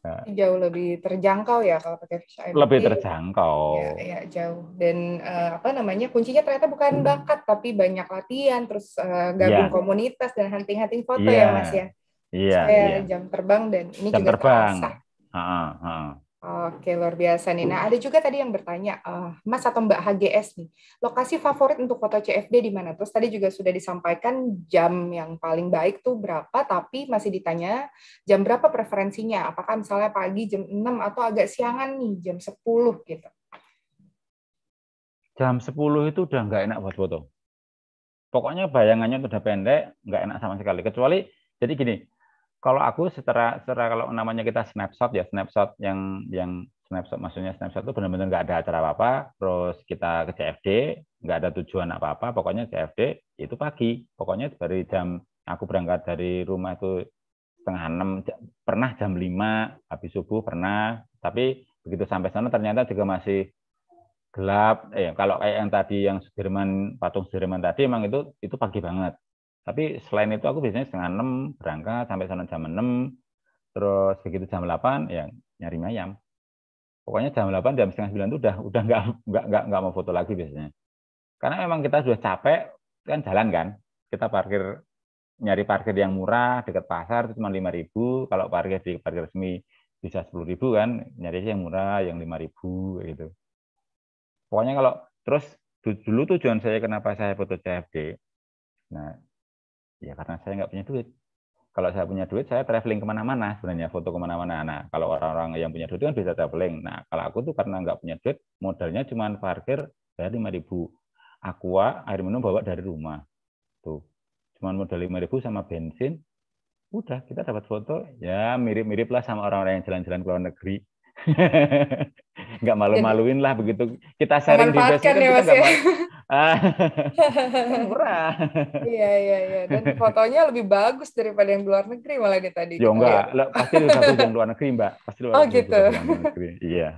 Nah, jauh lebih terjangkau ya kalau pakai fisheye lebih Lebih iya. terjangkau. Ya, ya jauh. Dan uh, apa namanya kuncinya ternyata bukan hmm. bakat tapi banyak latihan, terus uh, gabung yeah. komunitas dan hunting-hunting foto yeah. ya mas ya. Iya. Yeah, yeah. jam terbang dan ini jam juga terbang. Terasa. Ha, ha. Oke, luar biasa nih. Nah, ada juga tadi yang bertanya, uh, Mas atau Mbak HGS nih, lokasi favorit untuk foto CFD di mana? Terus tadi juga sudah disampaikan jam yang paling baik tuh berapa, tapi masih ditanya jam berapa preferensinya? Apakah misalnya pagi jam 6 atau agak siangan nih, jam 10 gitu? Jam 10 itu udah nggak enak buat foto. Pokoknya bayangannya udah pendek, nggak enak sama sekali. Kecuali, jadi gini, kalau aku secara secara kalau namanya kita snapshot ya snapshot yang yang snapshot maksudnya snapshot itu benar-benar nggak ada acara apa-apa terus kita ke CFD nggak ada tujuan apa-apa pokoknya CFD itu pagi pokoknya dari jam aku berangkat dari rumah itu setengah enam pernah jam lima habis subuh pernah tapi begitu sampai sana ternyata juga masih gelap eh kalau kayak yang tadi yang Sudirman patung Sudirman tadi emang itu itu pagi banget tapi selain itu aku biasanya setengah enam berangkat sampai sana jam enam, terus begitu jam delapan ya nyari ayam. Pokoknya jam delapan jam setengah sembilan itu udah udah nggak nggak nggak nggak mau foto lagi biasanya. Karena memang kita sudah capek kan jalan kan, kita parkir nyari parkir yang murah dekat pasar itu cuma lima ribu, kalau parkir di parkir resmi bisa sepuluh ribu kan, nyari aja yang murah yang lima ribu gitu. Pokoknya kalau terus dulu tujuan saya kenapa saya foto CFD, nah ya karena saya nggak punya duit kalau saya punya duit saya traveling kemana-mana sebenarnya foto kemana-mana nah kalau orang-orang yang punya duit kan bisa traveling nah kalau aku tuh karena nggak punya duit modalnya cuma parkir dari lima ribu aqua air minum bawa dari rumah tuh cuma modal lima ribu sama bensin udah kita dapat foto ya mirip-mirip lah sama orang-orang yang jalan-jalan ke luar negeri nggak malu-maluin lah begitu kita sharing di Facebook kan ya, ya. murah. iya iya iya dan fotonya lebih bagus daripada yang luar negeri malah dia tadi. Ya enggak, ya. pasti satu yang luar negeri Mbak, pasti luar oh, negeri. Oh gitu. negeri. Iya.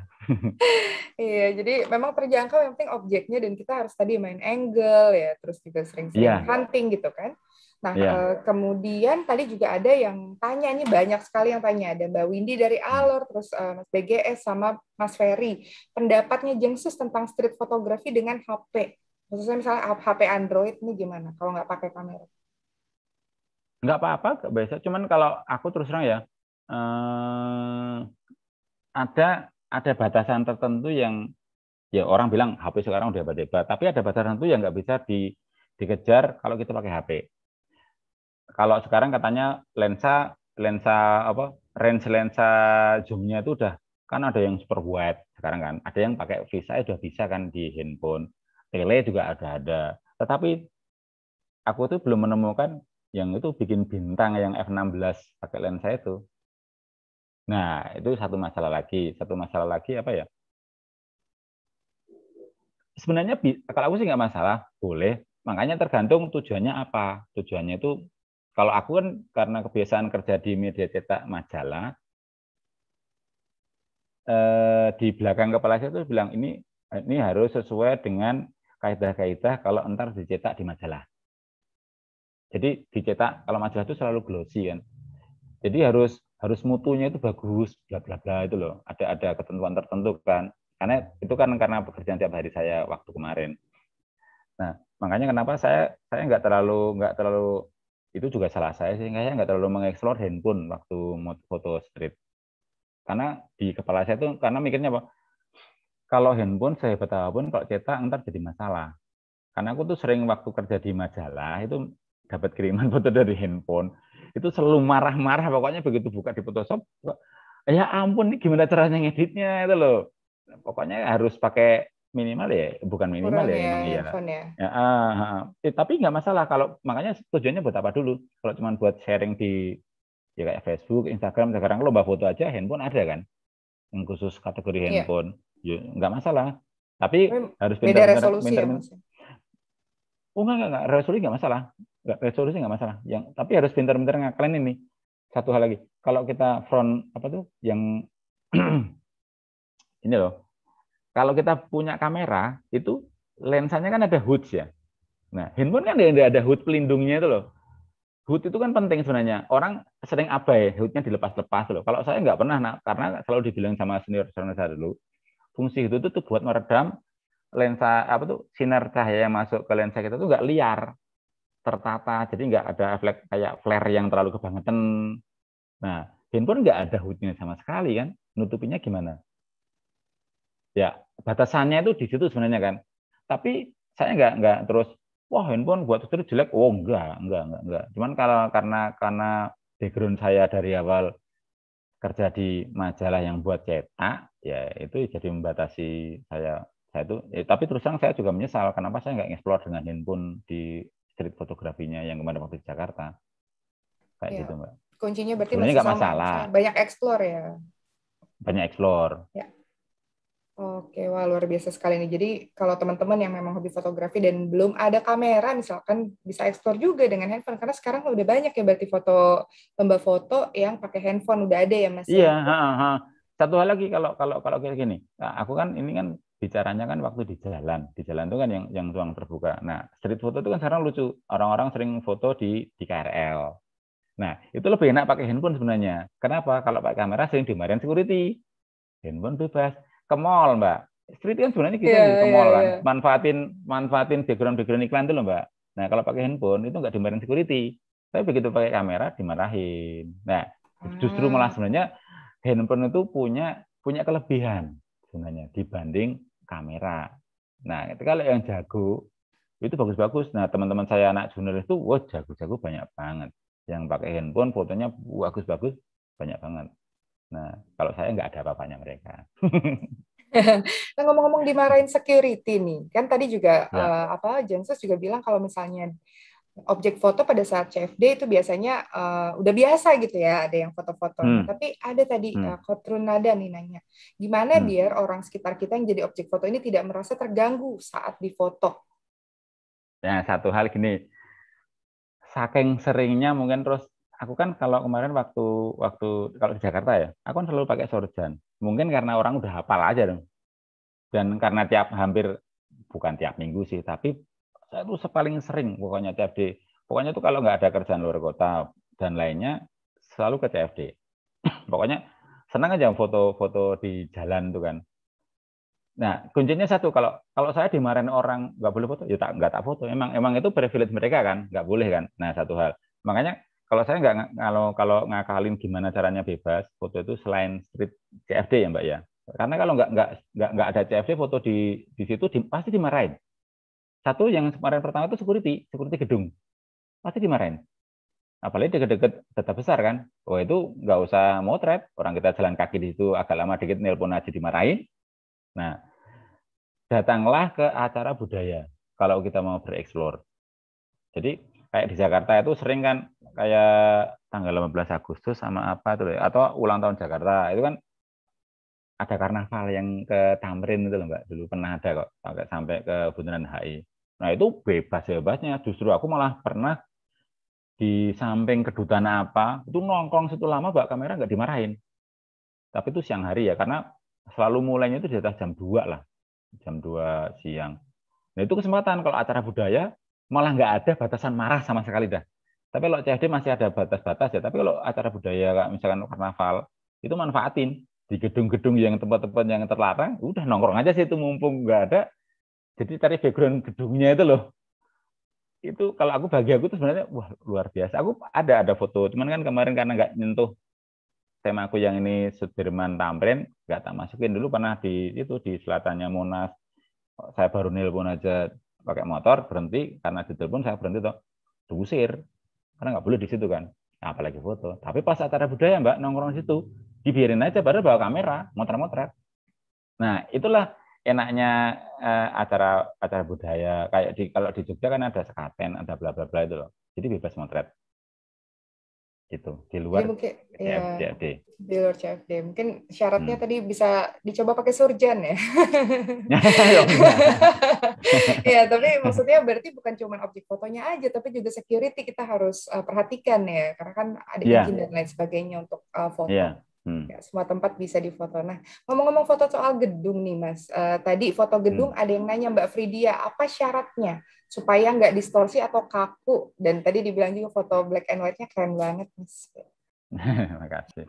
iya, jadi memang terjangkau yang penting objeknya dan kita harus tadi main angle ya, terus juga sering-sering yeah. hunting gitu kan. Nah, yeah. Iya. kemudian tadi juga ada yang tanya, ini banyak sekali yang tanya. Ada Mbak Windy dari Alor, terus eh, Mas BGS sama Mas Ferry. Pendapatnya Jengsus tentang street fotografi dengan HP. Maksudnya misalnya HP Android ini gimana kalau nggak pakai kamera? Nggak apa-apa, biasa. Cuman kalau aku terus terang ya, eh, ada ada batasan tertentu yang ya orang bilang HP sekarang udah hebat-hebat, tapi ada batasan tertentu yang nggak bisa di, dikejar kalau kita pakai HP. Kalau sekarang katanya lensa lensa apa range lensa zoomnya itu udah kan ada yang super wide sekarang kan, ada yang pakai visa udah bisa kan di handphone tele juga ada-ada. Tetapi aku tuh belum menemukan yang itu bikin bintang yang F16 pakai lensa itu. Nah, itu satu masalah lagi. Satu masalah lagi apa ya? Sebenarnya kalau aku sih nggak masalah, boleh. Makanya tergantung tujuannya apa. Tujuannya itu, kalau aku kan karena kebiasaan kerja di media cetak majalah, eh, di belakang kepala saya tuh bilang ini ini harus sesuai dengan kaidah-kaidah kalau entar dicetak di majalah. Jadi dicetak kalau majalah itu selalu glossy kan. Jadi harus harus mutunya itu bagus, bla bla bla itu loh. Ada ada ketentuan tertentu kan. Karena itu kan karena pekerjaan tiap hari saya waktu kemarin. Nah, makanya kenapa saya saya nggak terlalu nggak terlalu itu juga salah saya sehingga saya nggak terlalu mengeksplor handphone waktu foto street. Karena di kepala saya itu karena mikirnya apa? kalau handphone sehebat apapun kalau cetak ntar jadi masalah. Karena aku tuh sering waktu kerja di majalah itu dapat kiriman foto dari handphone itu selalu marah-marah pokoknya begitu buka di Photoshop ya ampun ini gimana caranya ngeditnya itu loh pokoknya harus pakai minimal ya bukan minimal Kurang ya, ya, iya. ya. ya. uh, uh, uh, tapi nggak masalah kalau makanya tujuannya buat apa dulu kalau cuma buat sharing di ya kayak Facebook Instagram sekarang lomba foto aja handphone ada kan yang khusus kategori iya. handphone yeah ya nggak masalah. Tapi harus beda pintar, resolusi pintar, ya, pintar. Oh enggak, enggak, enggak. resolusi nggak masalah. Enggak, resolusi enggak masalah. Yang tapi harus pintar-pintar ngakalin ini. Satu hal lagi, kalau kita front apa tuh yang ini loh. Kalau kita punya kamera itu lensanya kan ada hood ya. Nah, handphone kan ada, ada hood pelindungnya itu loh. Hood itu kan penting sebenarnya. Orang sering abai, hoodnya dilepas-lepas loh. Kalau saya nggak pernah, nah, karena selalu dibilang sama senior senior saya dulu, fungsi itu tuh buat meredam lensa apa tuh sinar cahaya yang masuk ke lensa kita tuh nggak liar tertata jadi nggak ada efek kayak flare yang terlalu kebangetan nah handphone nggak ada hoodnya sama sekali kan nutupinya gimana ya batasannya itu di situ sebenarnya kan tapi saya nggak nggak terus wah handphone buat terus jelek oh enggak enggak enggak enggak cuman kalau karena karena background saya dari awal kerja di majalah yang buat cetak ya itu jadi membatasi saya saya itu ya, tapi terus terang saya juga menyesal kenapa saya nggak ngeksplor dengan handphone di street fotografinya yang kemarin waktu di Jakarta kayak ya. gitu mbak kuncinya berarti Sebenarnya masih sama. masalah banyak eksplor ya banyak eksplor. ya. Oke, wah luar biasa sekali nih. Jadi kalau teman-teman yang memang hobi fotografi dan belum ada kamera, misalkan bisa eksplor juga dengan handphone karena sekarang udah banyak ya berarti foto lomba foto yang pakai handphone udah ada ya mas. Iya, ha, satu hal lagi kalau kalau kalau kayak gini nah, aku kan ini kan bicaranya kan waktu di jalan di jalan itu kan yang yang ruang terbuka nah street foto itu kan sekarang lucu orang-orang sering foto di di KRL nah itu lebih enak pakai handphone sebenarnya kenapa kalau pakai kamera sering dimarahin security handphone bebas ke mall mbak street kan sebenarnya kita gitu, iya, yeah, ke mall yeah, kan yeah. manfaatin manfaatin background background iklan itu loh mbak nah kalau pakai handphone itu nggak dimarahin security tapi begitu pakai kamera dimarahin nah justru hmm. malah sebenarnya handphone itu punya punya kelebihan sebenarnya dibanding kamera. Nah, itu kalau yang jago itu bagus-bagus. Nah, teman-teman saya anak junior itu wah jago-jago banyak banget. Yang pakai handphone fotonya bagus-bagus banyak banget. Nah, kalau saya nggak ada apa-apanya mereka. nah, ngomong-ngomong dimarahin security nih, kan tadi juga ya. uh, apa Jensus juga bilang kalau misalnya objek foto pada saat CFD itu biasanya uh, udah biasa gitu ya ada yang foto-foto. Hmm. Tapi ada tadi hmm. uh, eh, Kotrunada nih nanya, gimana hmm. biar orang sekitar kita yang jadi objek foto ini tidak merasa terganggu saat difoto? Ya satu hal gini, saking seringnya mungkin terus aku kan kalau kemarin waktu waktu kalau di Jakarta ya, aku kan selalu pakai sorjan. Mungkin karena orang udah hafal aja dong. Dan karena tiap hampir bukan tiap minggu sih, tapi saya itu paling sering pokoknya CFD. Pokoknya itu kalau nggak ada kerjaan luar kota dan lainnya selalu ke CFD. pokoknya senang aja foto-foto di jalan tuh kan. Nah, kuncinya satu kalau kalau saya dimarahin orang nggak boleh foto, ya tak nggak tak foto. Emang emang itu privilege mereka kan, nggak boleh kan. Nah, satu hal. Makanya kalau saya nggak kalau kalau ngakalin gimana caranya bebas foto itu selain street CFD ya Mbak ya. Karena kalau nggak nggak nggak ada CFD foto di di situ di, pasti dimarahin. Satu yang kemarin pertama itu security, security gedung. Pasti dimarahin. Apalagi deket-deket data besar kan. Oh itu nggak usah motret, orang kita jalan kaki di situ agak lama dikit nelpon aja dimarahin. Nah, datanglah ke acara budaya kalau kita mau bereksplor. Jadi kayak di Jakarta itu sering kan kayak tanggal 15 Agustus sama apa tuh atau ulang tahun Jakarta itu kan ada karnaval yang ke Tamrin itu loh Mbak. Dulu pernah ada kok sampai ke Bundaran HI. Nah itu bebas bebasnya. Justru aku malah pernah di samping kedutaan apa itu nongkrong situ lama bawa kamera nggak dimarahin tapi itu siang hari ya karena selalu mulainya itu di atas jam 2 lah jam 2 siang nah itu kesempatan kalau acara budaya malah nggak ada batasan marah sama sekali dah tapi kalau CFD masih ada batas-batas ya tapi kalau acara budaya misalkan karnaval itu manfaatin di gedung-gedung yang tempat-tempat yang terlarang udah nongkrong aja sih itu mumpung nggak ada jadi cari background gedungnya itu loh, itu kalau aku bagi aku tuh sebenarnya wah luar biasa. Aku ada ada foto, cuman kan kemarin karena nggak nyentuh tema aku yang ini Sudirman Tamrin nggak tak masukin dulu pernah di itu di selatannya Monas saya baru nelpon aja pakai motor berhenti karena telepon saya berhenti tuh diusir karena nggak boleh di situ kan apalagi foto tapi pas acara budaya mbak nongkrong di situ dibiarin aja baru bawa kamera motor-motor nah itulah enaknya uh, acara acara budaya kayak di kalau di Jogja kan ada sekaten, ada bla bla bla itu loh. Jadi bebas motret. Itu iya. di luar ya, mungkin, CFD. Ya, CFD. Di luar CFD. Mungkin syaratnya hmm. tadi bisa dicoba pakai surjan ya. ya, tapi maksudnya berarti bukan cuma objek fotonya aja, tapi juga security kita harus uh, perhatikan ya, karena kan ada iya. izin yeah. dan lain sebagainya untuk uh, foto. Yeah. Hmm. Ya, semua tempat bisa difoto. Nah, ngomong-ngomong foto soal gedung nih, Mas. Uh, tadi foto hmm. gedung hmm. ada yang nanya Mbak Fridia, apa syaratnya supaya nggak distorsi atau kaku? Dan tadi dibilang juga foto black and white-nya keren banget, Mas. Terima kasih.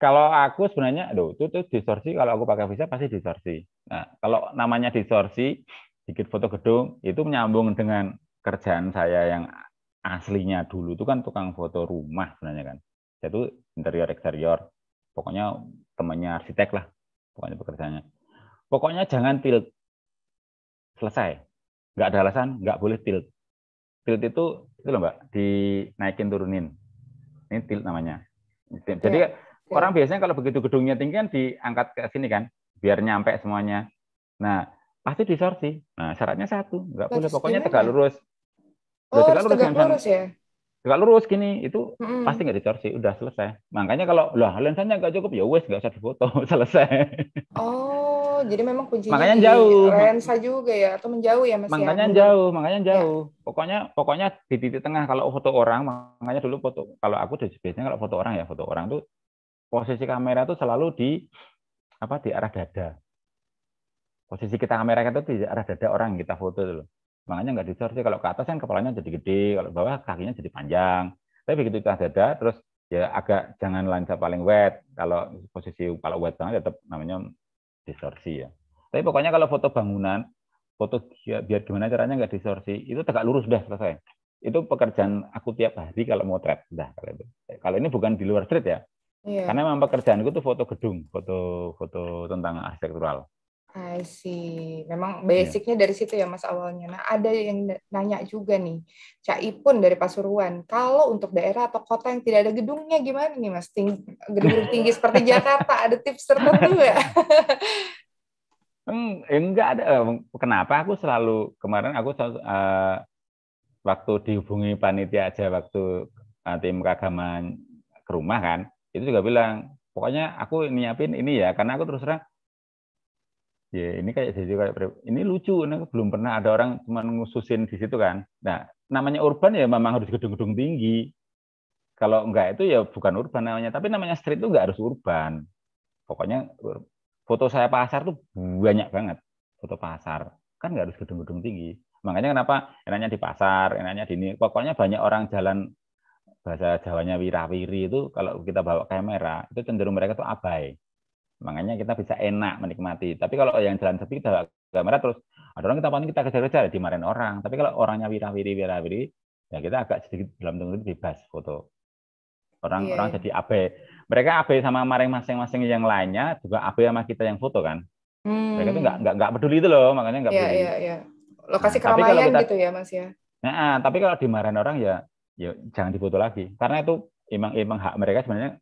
Kalau aku sebenarnya, aduh, itu tuh distorsi. Kalau aku pakai visa pasti distorsi. Nah, kalau namanya distorsi, sedikit foto gedung itu menyambung dengan kerjaan saya yang aslinya dulu itu kan tukang foto rumah sebenarnya kan. Jadi itu interior eksterior pokoknya temannya arsitek lah pokoknya pekerjaannya pokoknya jangan tilt selesai nggak ada alasan nggak boleh tilt tilt itu itu loh mbak dinaikin turunin ini tilt namanya jadi ya, ya. orang biasanya kalau begitu gedungnya tinggi kan diangkat ke sini kan biar nyampe semuanya nah pasti disorsi nah syaratnya satu nggak boleh pokoknya tegak ya. lurus Oh, tegak lurus, tegak lurus ya? nggak lurus gini itu mm-hmm. pasti nggak ditorsi udah selesai makanya kalau loh, lensanya nggak cukup ya wes nggak usah difoto selesai oh jadi memang kuncinya makanya jauh lensa juga ya atau menjauh ya mas ya? makanya ya? jauh makanya jauh ya. pokoknya pokoknya di titik tengah kalau foto orang makanya dulu foto kalau aku biasanya kalau foto orang ya foto orang tuh posisi kamera tuh selalu di apa di arah dada posisi kita kamera itu di arah dada orang kita foto dulu makanya nggak disor kalau ke atas kan kepalanya jadi gede kalau ke bawah kakinya jadi panjang tapi begitu kita dada terus ya agak jangan lancar paling wet kalau posisi kalau wet banget tetap namanya distorsi ya tapi pokoknya kalau foto bangunan foto biar gimana caranya nggak distorsi itu tegak lurus sudah selesai itu pekerjaan aku tiap hari kalau trap dah kalau itu kalau ini bukan di luar street ya yeah. karena memang pekerjaanku tuh foto gedung foto foto tentang arsitektural I see. Memang basicnya yeah. dari situ ya Mas awalnya. Nah ada yang nanya juga nih, Cak Ipun dari Pasuruan. Kalau untuk daerah atau kota yang tidak ada gedungnya gimana nih Mas? Ting gedung tinggi seperti Jakarta ada tips tertentu hmm, ya? Enggak ada. Eh, kenapa aku selalu kemarin aku selalu, uh, eh, waktu dihubungi panitia aja waktu uh, tim keagamaan ke rumah kan, itu juga bilang pokoknya aku nyiapin ini ya karena aku terus terang ya ini kayak jadi kayak ini lucu ini belum pernah ada orang cuma ngususin di situ kan nah namanya urban ya memang harus gedung-gedung tinggi kalau enggak itu ya bukan urban namanya tapi namanya street itu enggak harus urban pokoknya foto saya pasar tuh banyak banget foto pasar kan enggak harus gedung-gedung tinggi makanya kenapa enaknya di pasar enaknya di ini pokoknya banyak orang jalan bahasa Jawanya wirawiri itu kalau kita bawa kamera itu cenderung mereka tuh abai Makanya kita bisa enak menikmati. Tapi kalau yang jalan sepi kita agak merah terus ada orang kita panik kita kejar-kejar ya dimarahin orang. Tapi kalau orangnya wirah-wiri wirah-wiri ya kita agak sedikit dalam tunggu bebas foto. Orang yeah. orang jadi abe Mereka abe sama maring masing-masing yang lainnya juga abe sama kita yang foto kan. Hmm. Mereka tuh hmm. nggak nggak nggak peduli itu loh, makanya nggak yeah, peduli. Yeah, yeah. Lokasi nah, keramaian kita, gitu ya Mas ya. Nah, tapi kalau dimarahin orang ya ya jangan difoto lagi karena itu emang emang hak mereka sebenarnya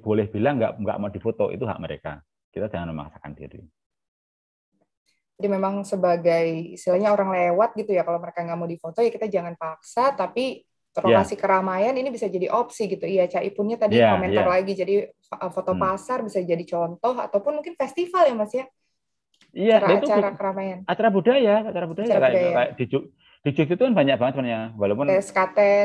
boleh bilang nggak nggak mau difoto itu hak mereka. Kita jangan memaksakan diri. Jadi memang sebagai istilahnya orang lewat gitu ya kalau mereka nggak mau difoto ya kita jangan paksa tapi terlokasi yeah. keramaian ini bisa jadi opsi gitu. Iya, Cak Ipunnya tadi yeah, komentar yeah. lagi jadi eh, foto hmm. pasar bisa jadi contoh ataupun mungkin festival ya Mas ya. Iya, acara, itu acara keramaian. Acara budaya, acara budaya, acara budaya. kayak di di Jogja itu kan banyak banget sebenarnya, walaupun ya.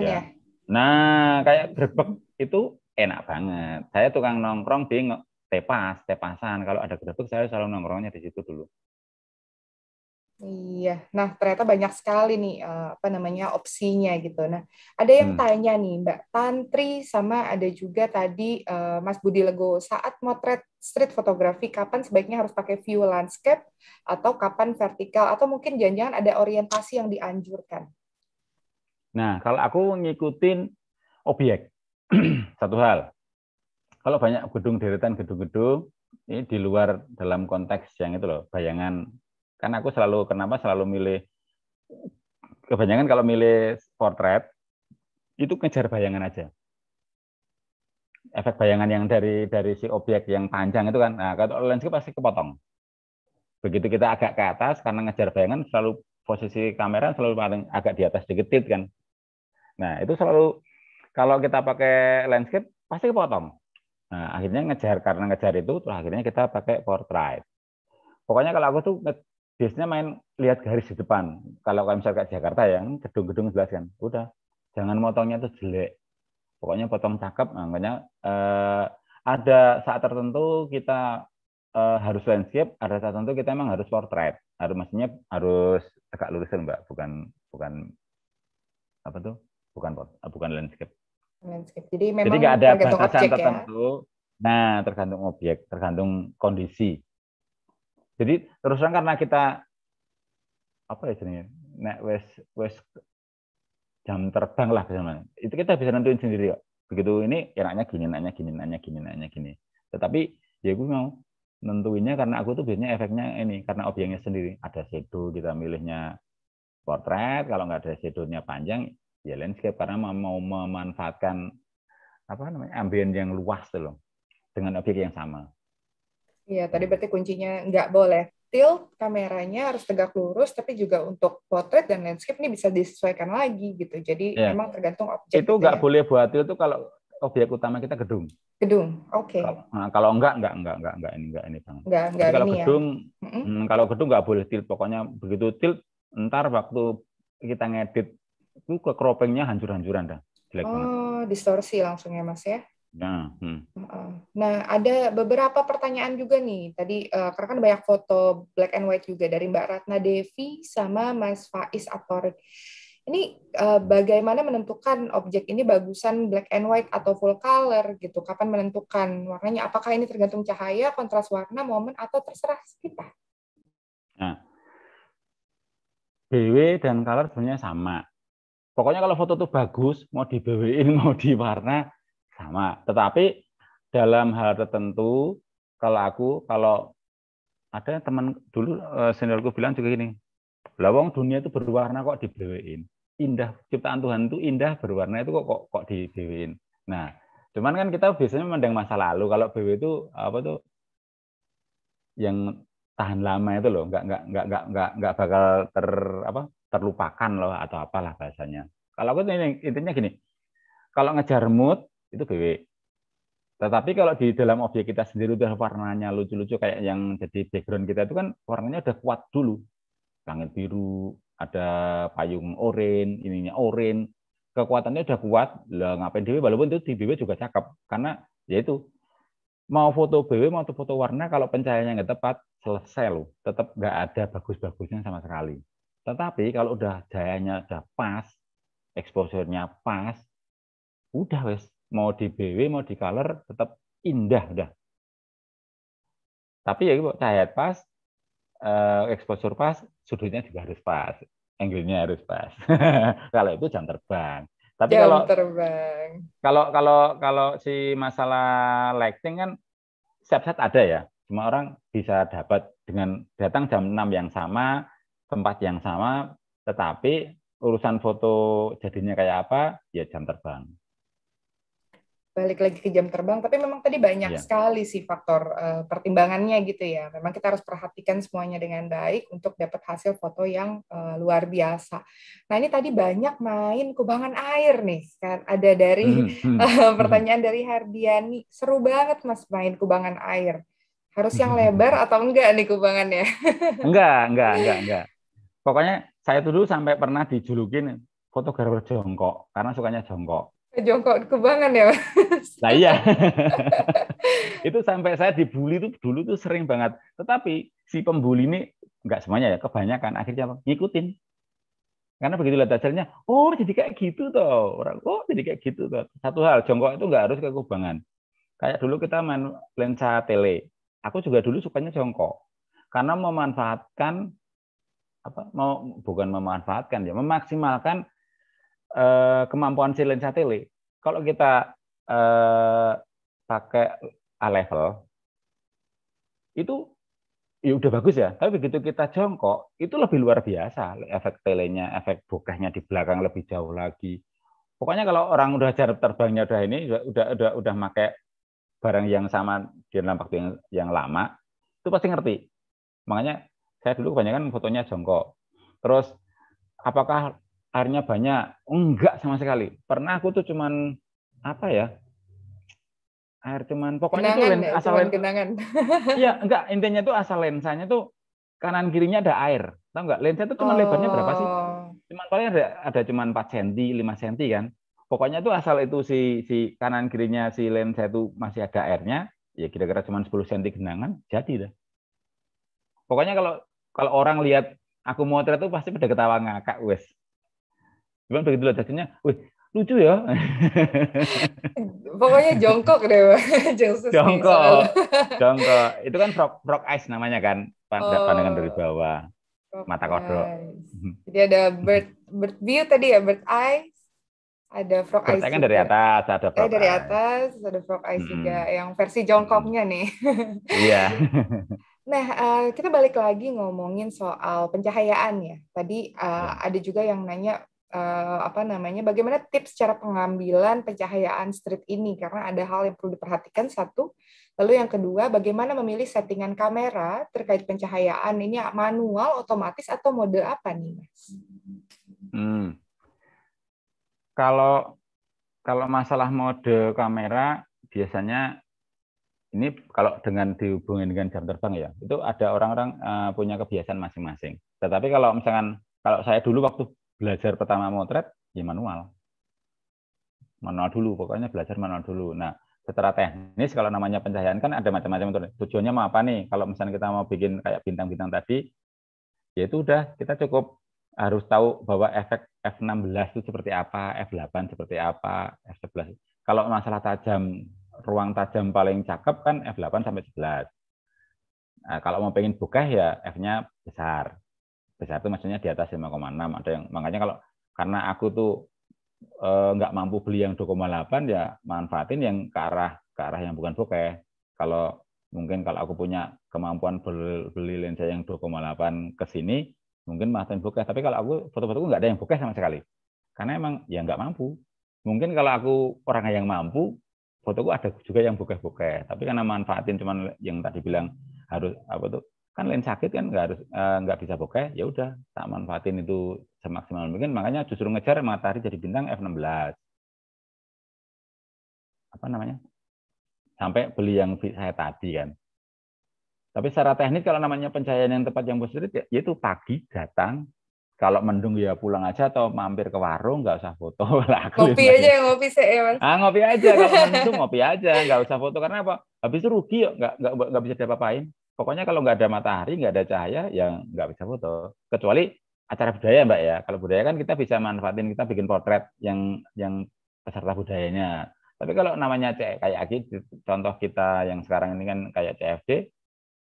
ya. Nah, kayak grebek itu enak banget. Saya tukang nongkrong di tepas, tepasan. Kalau ada gerobak saya selalu nongkrongnya di situ dulu. Iya, nah ternyata banyak sekali nih eh, apa namanya opsinya gitu. Nah, ada yang hmm. tanya nih Mbak Tantri sama ada juga tadi eh, Mas Budi Lego saat motret street fotografi kapan sebaiknya harus pakai view landscape atau kapan vertikal atau mungkin jangan-jangan ada orientasi yang dianjurkan. Nah, kalau aku ngikutin objek. satu hal. Kalau banyak gedung deretan gedung-gedung ini di luar dalam konteks yang itu loh, bayangan. Karena aku selalu kenapa selalu milih kebanyakan kalau milih portrait itu ngejar bayangan aja. Efek bayangan yang dari dari si objek yang panjang itu kan. Nah, kalau landscape pasti kepotong. Begitu kita agak ke atas karena ngejar bayangan selalu posisi kamera selalu paling agak di atas dikit kan. Nah, itu selalu kalau kita pakai landscape pasti kepotong. Nah, akhirnya ngejar karena ngejar itu terus akhirnya kita pakai portrait. Pokoknya kalau aku tuh biasanya main lihat garis di depan. Kalau kalian misalnya kayak Jakarta ya, kan, gedung-gedung jelas kan. Udah, jangan motongnya tuh jelek. Pokoknya potong cakep. Nah, makanya eh, ada saat tertentu kita eh, harus landscape, ada saat tertentu kita emang harus portrait. Harus maksudnya harus agak lurusin Mbak, bukan bukan apa tuh? Bukan eh, bukan landscape. Jadi memang Jadi gak ada batasan ya. tertentu. Ya? Nah, tergantung objek, tergantung kondisi. Jadi terus terang karena kita apa ya jadinya? Nek wes wes jam terbang lah misalnya. Itu kita bisa nentuin sendiri kok. Begitu ini enaknya gini, enaknya gini, enaknya gini, enaknya gini. Tetapi ya gue mau nentuinnya karena aku tuh biasanya efeknya ini karena objeknya sendiri ada shadow kita milihnya portrait kalau nggak ada shadownya panjang ya landscape karena mau memanfaatkan apa namanya ambien yang luas tuh loh dengan objek yang sama. Iya, tadi iya. berarti kuncinya nggak boleh tilt kameranya harus tegak lurus tapi juga untuk potret dan landscape ini bisa disesuaikan lagi gitu. Jadi ya. memang tergantung objek. Itu gitu nggak ya. boleh buat tilt tuh kalau objek utama kita gedung. Gedung. Oke. Okay. Kalau, nah, kalau enggak enggak enggak enggak enggak ini enggak ini Bang. Enggak, enggak Jadi kalau ini ya. gedung ya. kalau gedung nggak boleh tilt pokoknya begitu tilt Ntar waktu kita ngedit itu kropengnya hancur-hancuran dah. Jelek oh, banget. distorsi langsung ya Mas ya. Nah, hmm. nah ada beberapa pertanyaan juga nih tadi eh, karena kan banyak foto black and white juga dari Mbak Ratna Devi sama Mas Faiz Atorik. Ini eh, bagaimana menentukan objek ini bagusan black and white atau full color gitu? Kapan menentukan warnanya? Apakah ini tergantung cahaya, kontras warna, momen atau terserah kita? Nah, BW dan color sebenarnya sama. Pokoknya kalau foto itu bagus, mau dibewein, mau diwarna, sama. Tetapi dalam hal tertentu, kalau aku, kalau ada teman dulu eh, seniorku bilang juga gini, lawang dunia itu berwarna kok dibewein. Indah, ciptaan Tuhan itu indah, berwarna itu kok kok, kok dibewein. Nah, cuman kan kita biasanya memandang masa lalu. Kalau BW itu apa tuh yang tahan lama itu loh, nggak nggak nggak nggak nggak bakal ter apa terlupakan loh atau apalah bahasanya. Kalau aku ini intinya gini, kalau ngejar mood itu BW. Tetapi kalau di dalam objek kita sendiri udah warnanya lucu-lucu kayak yang jadi background kita itu kan warnanya udah kuat dulu. Langit biru, ada payung oranye, ininya oranye. Kekuatannya udah kuat, lah ngapain BW walaupun itu di BW juga cakep karena yaitu mau foto BW mau foto warna kalau pencahayaannya nggak tepat selesai loh tetap nggak ada bagus-bagusnya sama sekali tetapi kalau udah dayanya udah pas, exposure-nya pas, udah wes mau di BW mau di color tetap indah udah. Tapi ya cahaya pas, eh, exposure pas, sudutnya juga harus pas, angle-nya harus pas. kalau itu jam terbang. Tapi jam kalau terbang. Kalau kalau kalau si masalah lighting kan set set ada ya. Semua orang bisa dapat dengan datang jam 6 yang sama, tempat yang sama, tetapi urusan foto jadinya kayak apa, ya jam terbang. Balik lagi ke jam terbang, tapi memang tadi banyak ya. sekali sih faktor uh, pertimbangannya gitu ya. Memang kita harus perhatikan semuanya dengan baik untuk dapat hasil foto yang uh, luar biasa. Nah ini tadi banyak main kubangan air nih, kan ada dari hmm, hmm, uh, pertanyaan hmm. dari Hardiani, seru banget mas main kubangan air. Harus yang lebar atau enggak nih kubangannya? enggak, enggak, enggak, enggak. Pokoknya saya tuh dulu sampai pernah dijulukin fotografer jongkok karena sukanya jongkok. Eh, jongkok kebangan ya. Nah iya. itu sampai saya dibully tuh dulu tuh sering banget. Tetapi si pembuli ini nggak semuanya ya, kebanyakan akhirnya apa? ngikutin. Karena begitu lihat hasilnya, oh jadi kayak gitu toh orang, oh jadi kayak gitu toh. Satu hal, jongkok itu nggak harus ke Kayak dulu kita main lensa tele, aku juga dulu sukanya jongkok karena memanfaatkan apa mau bukan memanfaatkan ya memaksimalkan eh, kemampuan silencer tele kalau kita eh, pakai A level itu ya udah bagus ya tapi begitu kita jongkok itu lebih luar biasa efek telenya efek bokehnya di belakang lebih jauh lagi pokoknya kalau orang udah jarak terbangnya udah ini udah udah udah, udah pakai barang yang sama di dalam waktu yang, yang lama itu pasti ngerti makanya saya dulu kebanyakan fotonya jongkok. Terus apakah airnya banyak? Enggak sama sekali. Pernah aku tuh cuman apa ya? Air cuman pokoknya itu ya, asal cuman genangan. Iya, enggak intinya tuh asal lensanya tuh kanan kirinya ada air. Tahu enggak? Lensa itu cuma oh. lebarnya berapa sih? Cuman paling ada ada cuman 4 cm, 5 cm kan. Pokoknya tuh asal itu si si kanan kirinya si lensa itu masih ada airnya, ya kira-kira cuma 10 cm genangan, jadi dah. Pokoknya kalau kalau orang lihat aku motret tuh pasti pada ketawa ngakak wes cuman begitu lihat jadinya wih lucu ya pokoknya jongkok deh jongkok jongkok itu kan frog, frog eyes namanya kan oh. pandangan oh. dari bawah mata kodok jadi ada bird bird view tadi ya bird eyes ada frog eyes kan dari eh, atas ada frog eh, dari atas ada frog eyes hmm. juga yang versi jongkoknya nih iya Nah, uh, kita balik lagi ngomongin soal pencahayaan ya. Tadi uh, ada juga yang nanya uh, apa namanya, bagaimana tips cara pengambilan pencahayaan street ini karena ada hal yang perlu diperhatikan satu. Lalu yang kedua, bagaimana memilih settingan kamera terkait pencahayaan ini manual, otomatis atau mode apa nih, Mas? Hmm. Kalau kalau masalah mode kamera biasanya ini kalau dengan dihubungin dengan jam terbang ya, itu ada orang-orang eh, punya kebiasaan masing-masing. Tetapi kalau misalkan kalau saya dulu waktu belajar pertama motret, ya manual. Manual dulu, pokoknya belajar manual dulu. Nah, secara teknis kalau namanya pencahayaan kan ada macam-macam tujuannya mau apa nih? Kalau misalnya kita mau bikin kayak bintang-bintang tadi, ya itu udah kita cukup harus tahu bahwa efek F16 itu seperti apa, F8 seperti apa, F11. Kalau masalah tajam ruang tajam paling cakep kan F8 sampai 11. Nah, kalau mau pengen bokeh ya F-nya besar. Besar itu maksudnya di atas 5,6. Ada yang makanya kalau karena aku tuh nggak eh, nggak mampu beli yang 2,8 ya manfaatin yang ke arah ke arah yang bukan bokeh. Kalau mungkin kalau aku punya kemampuan beli lensa yang 2,8 ke sini mungkin manfaatin bokeh. Tapi kalau aku foto-fotoku nggak ada yang bokeh sama sekali. Karena emang ya nggak mampu. Mungkin kalau aku orang yang mampu, fotoku ada juga yang bokeh-bokeh tapi karena manfaatin cuman yang tadi bilang harus apa tuh kan lain sakit kan nggak harus eh, nggak bisa bokeh ya udah tak manfaatin itu semaksimal mungkin makanya justru ngejar matahari jadi bintang F16 apa namanya sampai beli yang saya tadi kan tapi secara teknis kalau namanya pencahayaan yang tepat yang positif ya, yaitu pagi datang kalau mendung ya pulang aja atau mampir ke warung nggak usah foto lah ngopi aja ya ngopi sih eh, mas ah ngopi aja kalau mendung ngopi aja nggak usah foto karena apa habis itu rugi yuk nggak nggak nggak bisa diapa-apain pokoknya kalau nggak ada matahari nggak ada cahaya yang nggak bisa foto kecuali acara budaya mbak ya kalau budaya kan kita bisa manfaatin kita bikin potret yang yang peserta budayanya tapi kalau namanya cek kayak Aki, contoh kita yang sekarang ini kan kayak CFD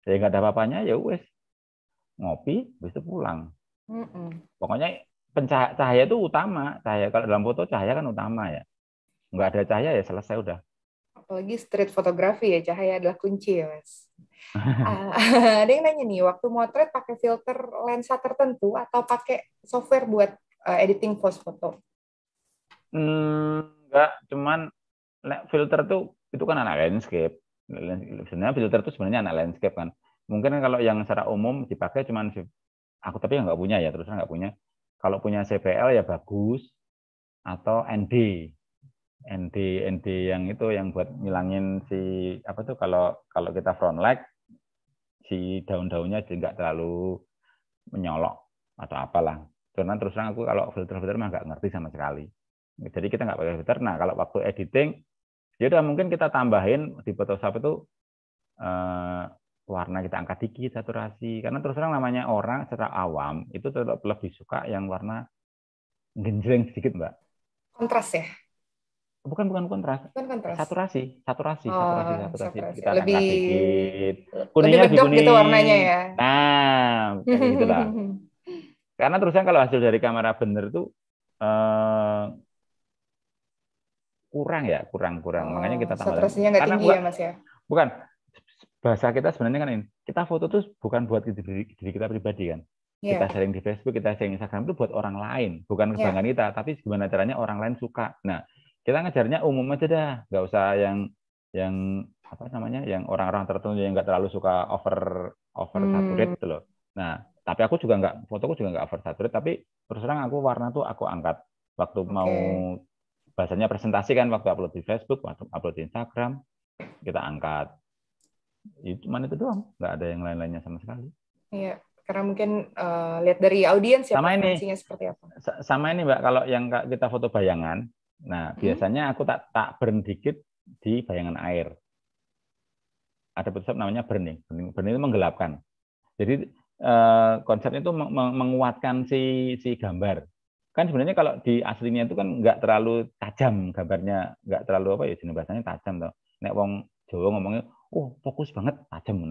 Saya nggak ada apa-apanya ya wes ngopi bisa pulang mm Pokoknya pencahaya cahaya itu utama. Cahaya kalau dalam foto cahaya kan utama ya. Enggak ada cahaya ya selesai udah. Apalagi street photography ya cahaya adalah kunci ya mas. uh, ada yang nanya nih, waktu motret pakai filter lensa tertentu atau pakai software buat uh, editing post foto? Hmm, enggak, cuman filter tuh itu kan anak landscape. Sebenarnya filter itu sebenarnya anak landscape kan. Mungkin kalau yang secara umum dipakai cuman aku tapi yang nggak punya ya terus nggak punya kalau punya CPL ya bagus atau ND ND ND yang itu yang buat ngilangin si apa tuh kalau kalau kita front leg si daun-daunnya juga nggak terlalu menyolok atau apalah karena terus terang aku kalau filter filter mah nggak ngerti sama sekali jadi kita nggak pakai filter nah kalau waktu editing ya udah mungkin kita tambahin di Photoshop itu eh, warna kita angkat dikit saturasi karena terus terang namanya orang secara awam itu tetap lebih suka yang warna genjreng sedikit mbak kontras ya bukan bukan kontras, bukan kontras. saturasi saturasi oh, saturasi saturasi, saturasi. kita lebih angkat dikit kuningnya lebih gitu kuning gitu warnanya ya nah gitu lah karena terusnya kalau hasil dari kamera bener itu eh, kurang ya kurang kurang oh, makanya kita tambah saturasinya nggak tinggi gua, ya mas ya bukan bahasa kita sebenarnya kan ini kita foto tuh bukan buat diri, diri kita pribadi kan yeah. kita sharing di Facebook kita sharing Instagram itu buat orang lain bukan iya. kebanggaan yeah. kita tapi gimana caranya orang lain suka nah kita ngejarnya umum aja dah nggak usah yang yang apa namanya yang orang-orang tertentu yang nggak terlalu suka over over hmm. saturate gitu loh nah tapi aku juga nggak fotoku juga nggak over saturated tapi terus terang aku warna tuh aku angkat waktu okay. mau bahasanya presentasi kan waktu upload di Facebook waktu upload di Instagram kita angkat ya cuma itu doang nggak ada yang lain-lainnya sama sekali iya karena mungkin uh, lihat dari audiens ya sama ini seperti apa sama ini mbak kalau yang kita foto bayangan nah hmm. biasanya aku tak tak burn dikit di bayangan air ada petugas namanya burning. burning burning itu menggelapkan jadi eh, konsepnya itu menguatkan si si gambar kan sebenarnya kalau di aslinya itu kan nggak terlalu tajam gambarnya nggak terlalu apa ya jenis bahasanya tajam toh nek wong Jawa ngomongnya oh fokus banget tajam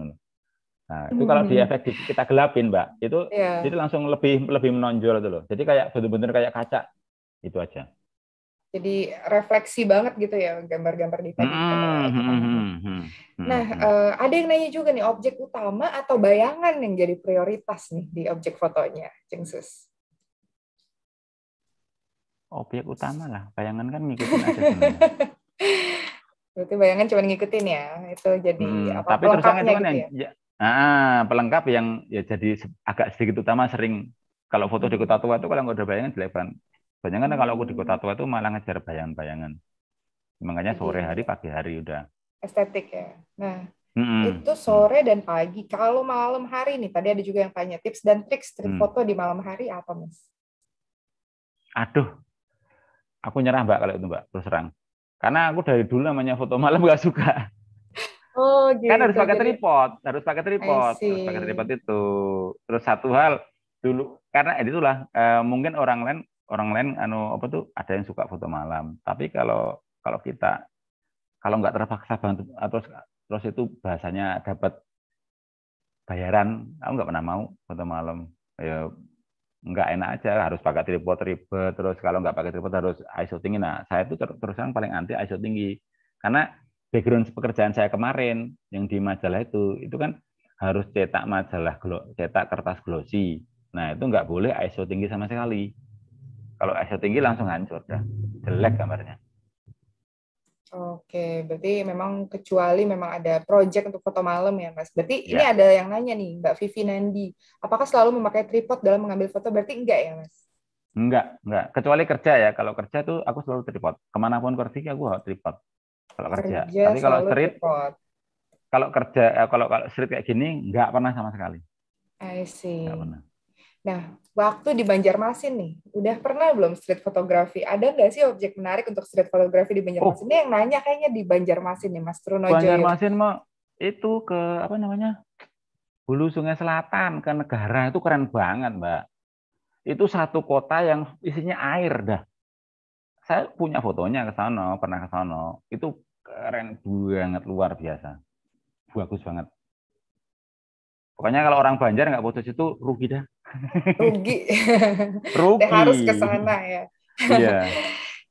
Nah, itu kalau hmm. di efek kita gelapin, Mbak, itu yeah. jadi langsung lebih lebih menonjol itu loh. Jadi kayak betul-betul kayak kaca. Itu aja. Jadi refleksi banget gitu ya gambar-gambar di tadi. Hmm, hmm, nah, eh, ada yang nanya juga nih objek utama atau bayangan yang jadi prioritas nih di objek fotonya, Jengsus. Objek utama lah, bayangan kan ngikutin aja Berarti bayangan cuma ngikutin ya, itu jadi hmm, apa tapi pelengkapnya gitu yang, ya? Ah, pelengkap yang ya jadi agak sedikit utama sering kalau foto di kota tua itu kalau nggak ada bayangan banget. Bayangan hmm. kalau aku di kota tua itu malah ngejar bayangan-bayangan. Makanya sore iya. hari, pagi hari udah. Estetik ya. Nah, hmm. itu sore dan pagi. Kalau malam hari nih, tadi ada juga yang tanya tips dan trik street mm. foto di malam hari apa, Mas? Aduh, aku nyerah Mbak kalau itu Mbak, terus terang karena aku dari dulu namanya foto malam gak suka. Oh, gitu. Kan harus gitu. pakai tripod, harus pakai tripod, harus pakai tripod itu. Terus satu hal dulu karena eh, itulah eh, mungkin orang lain orang lain anu apa tuh ada yang suka foto malam. Tapi kalau kalau kita kalau nggak terpaksa bantu atau terus itu bahasanya dapat bayaran, aku nggak pernah mau foto malam. Ya nggak enak aja harus pakai tripod ribet terus kalau nggak pakai tripod harus ISO tinggi nah saya itu terus terus yang paling anti ISO tinggi karena background pekerjaan saya kemarin yang di majalah itu itu kan harus cetak majalah cetak kertas glossy nah itu nggak boleh ISO tinggi sama sekali kalau ISO tinggi langsung hancur dah jelek gambarnya Oke, berarti memang kecuali memang ada project untuk foto malam ya, Mas. Berarti ya. ini ada yang nanya nih, Mbak Vivi Nandi, apakah selalu memakai tripod dalam mengambil foto? Berarti enggak ya, Mas? Enggak, enggak. Kecuali kerja ya. Kalau kerja tuh aku selalu tripod. Kemanapun pergi aku tripod. Kalau kerja. kerja Tapi kalau street, tripod. kalau kerja, eh, kalau kalau street kayak gini, enggak pernah sama sekali. I see. Enggak pernah. Nah, waktu di Banjarmasin nih, udah pernah belum street photography? Ada nggak sih objek menarik untuk street photography di Banjarmasin? Oh. Ini yang nanya kayaknya di Banjarmasin nih, Mas Truno ya. Banjarmasin mah itu ke apa namanya? Hulu Sungai Selatan ke negara itu keren banget, Mbak. Itu satu kota yang isinya air dah. Saya punya fotonya ke sana, pernah ke sana. Itu keren banget, luar biasa. Bagus banget. Pokoknya kalau orang Banjar nggak foto situ rugi dah rugi. rugi. harus ke sana ya. Iya.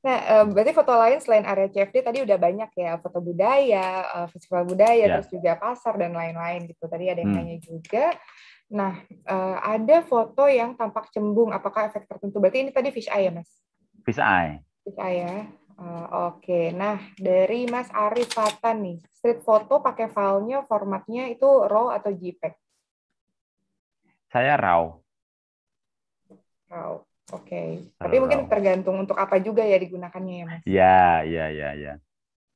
Nah, eh, berarti foto lain selain area CFD tadi udah banyak ya, foto budaya, eh, festival budaya, yeah. terus juga pasar dan lain-lain gitu. Tadi ada yang hmm. nanya juga. Nah, eh, ada foto yang tampak cembung, apakah efek tertentu? Berarti ini tadi fish eye ya, Mas? Fish eye. Fish eye ya. Oke, okay. nah dari Mas Arif Fatan nih, street foto pakai filenya formatnya itu RAW atau JPEG? Saya RAW. Wow. Oke. Okay. Tapi mungkin tergantung untuk apa juga ya digunakannya ya, Mas. Iya, iya, iya, iya.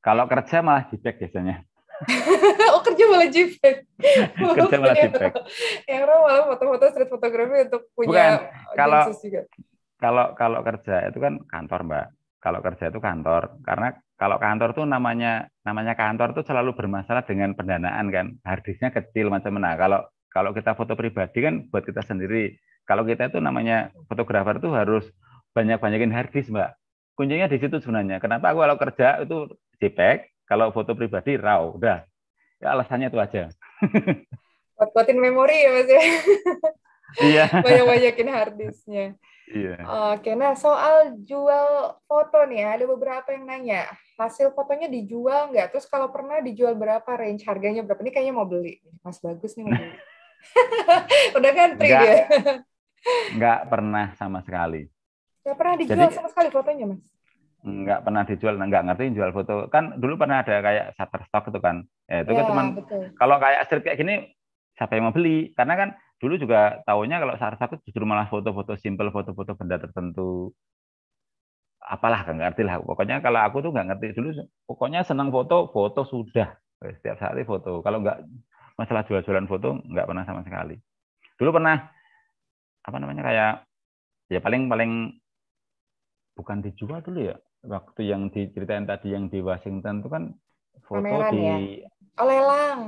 Kalau kerja malah jipek biasanya. oh kerja malah jipek. kerja malah ya, jipek. Yang orang malah foto-foto street photography untuk punya Bukan. Kalau, juga. Kalau kalau kerja itu kan kantor, Mbak. Kalau kerja itu kantor, karena kalau kantor tuh namanya namanya kantor tuh selalu bermasalah dengan pendanaan kan, harddisknya kecil macam mana. Kalau kalau kita foto pribadi kan buat kita sendiri. Kalau kita itu namanya fotografer itu harus banyak-banyakin harddisk, Mbak. Kuncinya di situ sebenarnya. Kenapa aku kalau kerja itu JPEG, kalau foto pribadi RAW, udah. Ya alasannya itu aja. Buat-buatin memori ya, Mas ya. Iya. Banyak-banyakin harddisknya. Iya. Oke, nah soal jual foto nih, ada beberapa yang nanya, hasil fotonya dijual nggak? Terus kalau pernah dijual berapa range harganya berapa? Ini kayaknya mau beli, Mas Bagus nih mau beli. Udah ngantri ya dia. Nggak pernah sama sekali. Enggak pernah dijual Jadi, sama sekali fotonya, Mas? Enggak pernah dijual, enggak ngerti jual foto. Kan dulu pernah ada kayak Shutterstock itu kan. Ya, itu kan ya, kan cuman, kalau kayak street kayak gini, siapa yang mau beli? Karena kan dulu juga taunya kalau Shutterstock itu justru malah foto-foto simple, foto-foto benda tertentu apalah kan ngerti lah pokoknya kalau aku tuh nggak ngerti dulu pokoknya senang foto foto sudah setiap hari foto kalau nggak masalah jual-jualan foto nggak pernah sama sekali. Dulu pernah apa namanya kayak ya paling paling bukan dijual dulu ya waktu yang diceritain tadi yang di Washington itu kan foto Pameran, di ya? oh, lelang. lelang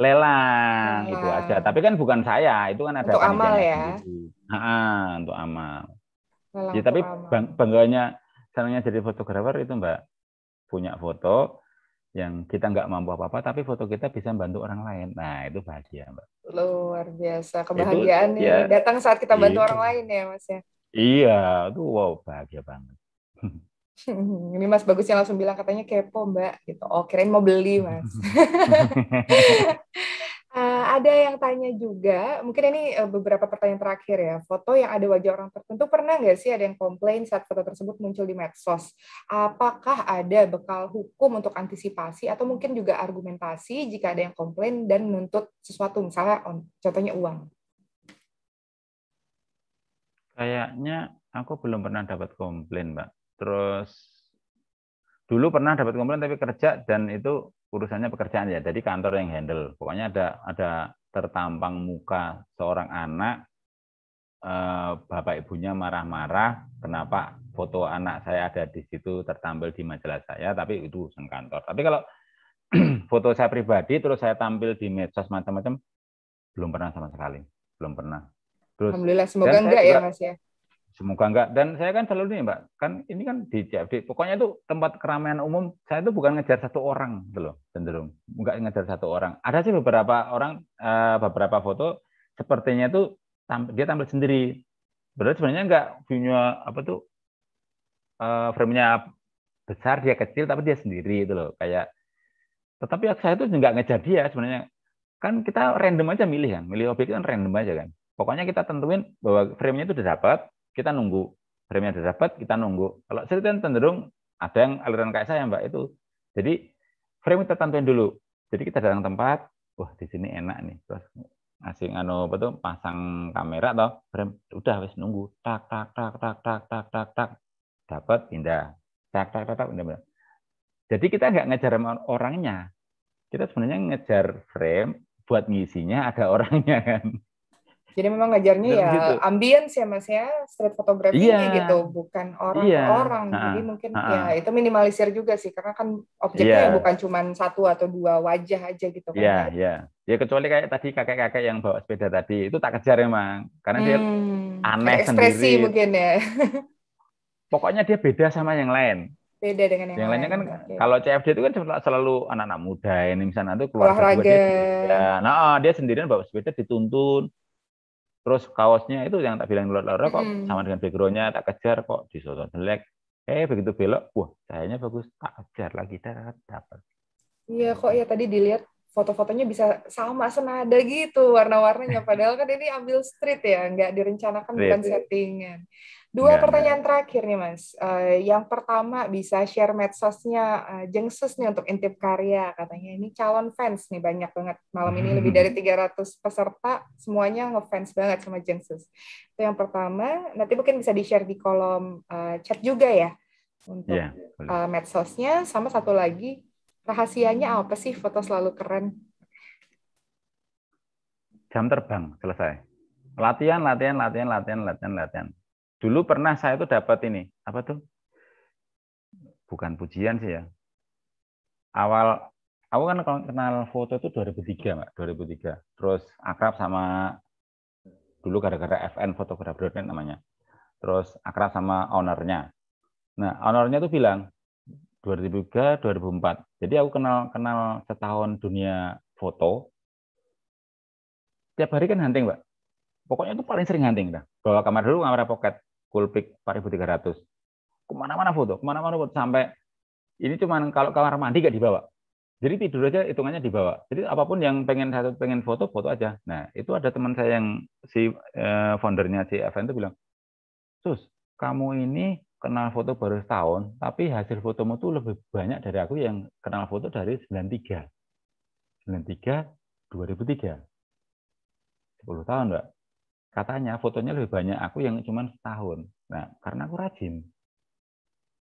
lelang itu aja tapi kan bukan saya itu kan ada untuk amal ya ah untuk amal lelang ya, tapi bang, bangganya senangnya jadi fotografer itu mbak punya foto yang kita nggak mampu apa-apa tapi foto kita bisa membantu orang lain. Nah, itu bahagia, Mbak. Luar biasa kebahagiaan itu, ya, datang saat kita bantu itu. Iya. orang lain ya, Mas ya. Iya, tuh wow bahagia banget. Ini Mas bagus yang langsung bilang katanya kepo, Mbak gitu. Oh, kirain mau beli, Mas. Eh, ada yang tanya juga, mungkin ini eh, beberapa pertanyaan terakhir ya. Foto yang ada wajah orang tertentu pernah nggak sih ada yang komplain saat foto tersebut muncul di medsos? Apakah ada bekal hukum untuk antisipasi atau mungkin juga argumentasi jika ada yang komplain dan menuntut sesuatu, misalnya contohnya uang? Kayaknya aku belum pernah dapat komplain, Mbak. Terus dulu pernah dapat komplain tapi kerja dan itu urusannya pekerjaan ya. Jadi kantor yang handle. Pokoknya ada ada tertampang muka seorang anak eh, bapak ibunya marah-marah kenapa foto anak saya ada di situ tertampil di majalah saya tapi itu urusan kantor. Tapi kalau foto saya pribadi terus saya tampil di medsos macam-macam belum pernah sama sekali. Belum pernah. Terus Alhamdulillah semoga enggak ya Mas ya. Semoga enggak. Dan saya kan selalu nih Mbak, kan ini kan di CFD, pokoknya itu tempat keramaian umum, saya itu bukan ngejar satu orang, gitu loh, cenderung. Enggak ngejar satu orang. Ada sih beberapa orang, eh, beberapa foto, sepertinya itu dia tampil sendiri. Berarti sebenarnya enggak punya apa tuh, eh, frame-nya besar, dia kecil, tapi dia sendiri, itu loh. Kayak tetapi saya itu enggak ngejar dia sebenarnya kan kita random aja milih kan milih objek kan random aja kan pokoknya kita tentuin bahwa frame-nya itu udah dapat kita nunggu remnya sudah dapat, kita nunggu. Kalau saya cenderung ada yang aliran kayak saya Mbak itu. Jadi frame kita tentuin dulu. Jadi kita datang tempat, wah di sini enak nih. Terus ngasih anu apa tuh pasang kamera toh frame udah wes nunggu tak tak tak tak tak tak tak tak dapat pindah tak tak tak tak pindah, pindah. jadi kita nggak ngejar orangnya kita sebenarnya ngejar frame buat ngisinya ada orangnya kan jadi memang ngajarnya ya gitu. ambience ya mas ya, street fotografinya yeah. gitu, bukan orang-orang. Yeah. Iya. Jadi mungkin uh ya itu minimalisir juga sih, karena kan objeknya yeah. Iya. bukan cuma satu atau dua wajah aja gitu kan. Iya, yeah, iya. Yeah. Ya kecuali kayak tadi kakek-kakek yang bawa sepeda tadi, itu tak kejar emang. Ya, karena hmm. dia aneh ekspresi sendiri. Ekspresi mungkin ya. Pokoknya dia beda sama yang lain beda dengan yang, yang lainnya kan okay. kalau CFD itu kan selalu anak-anak muda ini misalnya itu keluarga olahraga dia, nah dia sendirian bawa sepeda dituntun terus kaosnya itu yang tak bilang luar-luar kok hmm. sama dengan backgroundnya tak kejar kok di soto jelek eh begitu belok wah cahayanya bagus tak kejar lagi dapat iya kok ya tadi dilihat foto-fotonya bisa sama senada gitu warna-warnanya padahal kan ini ambil street ya nggak direncanakan bukan settingan Dua pertanyaan terakhir nih Mas. Uh, yang pertama bisa share medsosnya uh, Jengsus nih untuk Intip Karya. Katanya ini calon fans nih banyak banget. Malam ini hmm. lebih dari 300 peserta semuanya ngefans banget sama Jengsus. Itu yang pertama. Nanti mungkin bisa di-share di kolom uh, chat juga ya untuk yeah, iya, uh, medsosnya. Sama satu lagi rahasianya apa sih foto selalu keren? Jam terbang selesai. Latihan, latihan, latihan, latihan, latihan, latihan Dulu pernah saya itu dapat ini, apa tuh? Bukan pujian sih ya. Awal aku kan kenal foto itu 2003, Mbak, 2003. Terus akrab sama dulu gara-gara FN fotografer namanya. Terus akrab sama ownernya. Nah, ownernya tuh bilang 2003, 2004. Jadi aku kenal kenal setahun dunia foto. Tiap hari kan hunting, Mbak. Pokoknya itu paling sering hunting dah. Bawa kamar dulu, kamera pocket. Kulpik 4300. Kemana-mana foto, kemana-mana foto sampai ini cuman kalau kamar mandi gak dibawa. Jadi tidur aja hitungannya dibawa. Jadi apapun yang pengen satu pengen foto foto aja. Nah itu ada teman saya yang si eh, foundernya si Evan itu bilang, sus kamu ini kenal foto baru setahun, tapi hasil fotomu tuh lebih banyak dari aku yang kenal foto dari 93. 93, 2003. 10 tahun, Mbak katanya fotonya lebih banyak aku yang cuma setahun. Nah, karena aku rajin.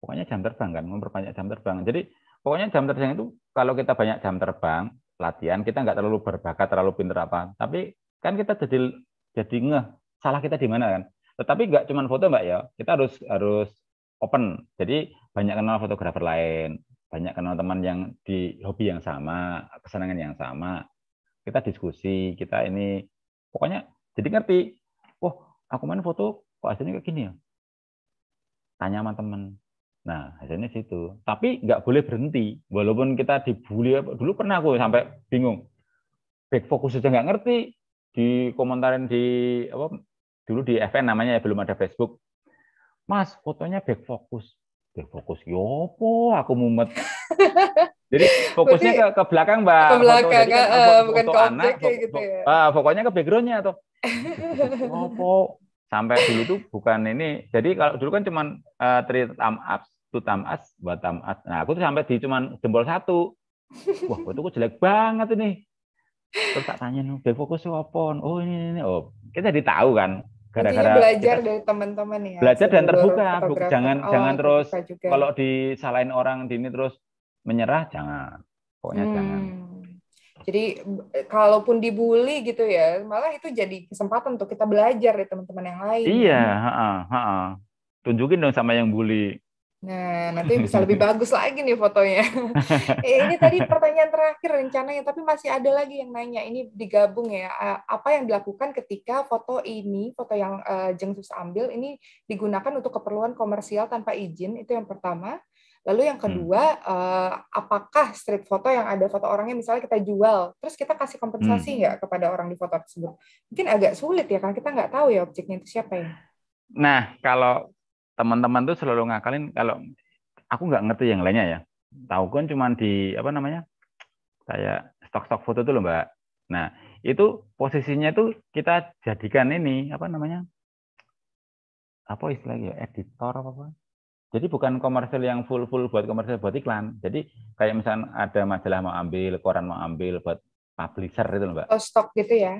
Pokoknya jam terbang kan, memperbanyak jam terbang. Jadi pokoknya jam terbang itu kalau kita banyak jam terbang, latihan kita nggak terlalu berbakat, terlalu pinter apa. Tapi kan kita jadi jadi ngeh salah kita di mana kan. Tetapi nggak cuma foto mbak ya, kita harus harus open. Jadi banyak kenal fotografer lain, banyak kenal teman yang di hobi yang sama, kesenangan yang sama. Kita diskusi, kita ini pokoknya jadi ngerti, wah aku main foto kok hasilnya kayak gini ya? Tanya sama temen. Nah, hasilnya situ. Tapi nggak boleh berhenti. Walaupun kita dibully, dulu pernah aku sampai bingung. Back fokus aja nggak ngerti. Di komentarin di apa dulu di FN namanya ya belum ada Facebook. Mas, fotonya back fokus. Back fokus, yopo ya aku mumet. Jadi fokusnya Berarti, ke, ke belakang, Mbak. Ke belakang, kan, uh, bukan ke anak, kayak gitu ya. Uh, pokoknya ke backgroundnya tuh. Ngopo. Sampai dulu tuh bukan ini. Jadi kalau dulu kan cuma uh, eh, three thumb ups, two thumb ups, dua thumb ups. Nah, aku tuh sampai di cuma jempol satu. Wah, itu kok jelek banget ini. Terus tak tanya, nih, fokus apa? Oh, ini, ini. Oh, kita jadi tahu kan gara-gara belajar dari teman-teman ya belajar dan terbuka jangan oh, jangan terus kalau disalahin orang di ini terus menyerah jangan pokoknya hmm. jangan jadi eh, kalaupun dibully gitu ya malah itu jadi kesempatan untuk kita belajar dari teman-teman yang lain iya ha -ha, ha -ha. tunjukin dong sama yang bully Nah, nanti bisa lebih bagus lagi nih fotonya. eh, ini tadi pertanyaan terakhir rencananya, tapi masih ada lagi yang nanya. Ini digabung ya, apa yang dilakukan ketika foto ini, foto yang uh, eh, Jengsus ambil, ini digunakan untuk keperluan komersial tanpa izin, itu yang pertama. Lalu yang hmm. kedua, hmm. uh, apakah street foto yang ada foto orangnya misalnya kita jual, terus kita kasih kompensasi hmm. nggak hmm. kepada orang di foto tersebut? Mungkin agak sulit ya, karena kita nggak tahu ya objeknya itu siapa ya. Nah, kalau teman-teman tuh selalu ngakalin kalau aku nggak ngerti yang lainnya ya. Tahu kan cuma di apa namanya? Kayak stok-stok foto tuh loh, Mbak. Nah, itu posisinya tuh kita jadikan ini apa namanya? Apa istilahnya? Ya, editor apa apa? Jadi bukan komersil yang full-full buat komersil buat iklan. Jadi kayak misalnya ada majalah mau ambil, koran mau ambil buat publisher itu loh, Mbak. Oh, stok gitu ya.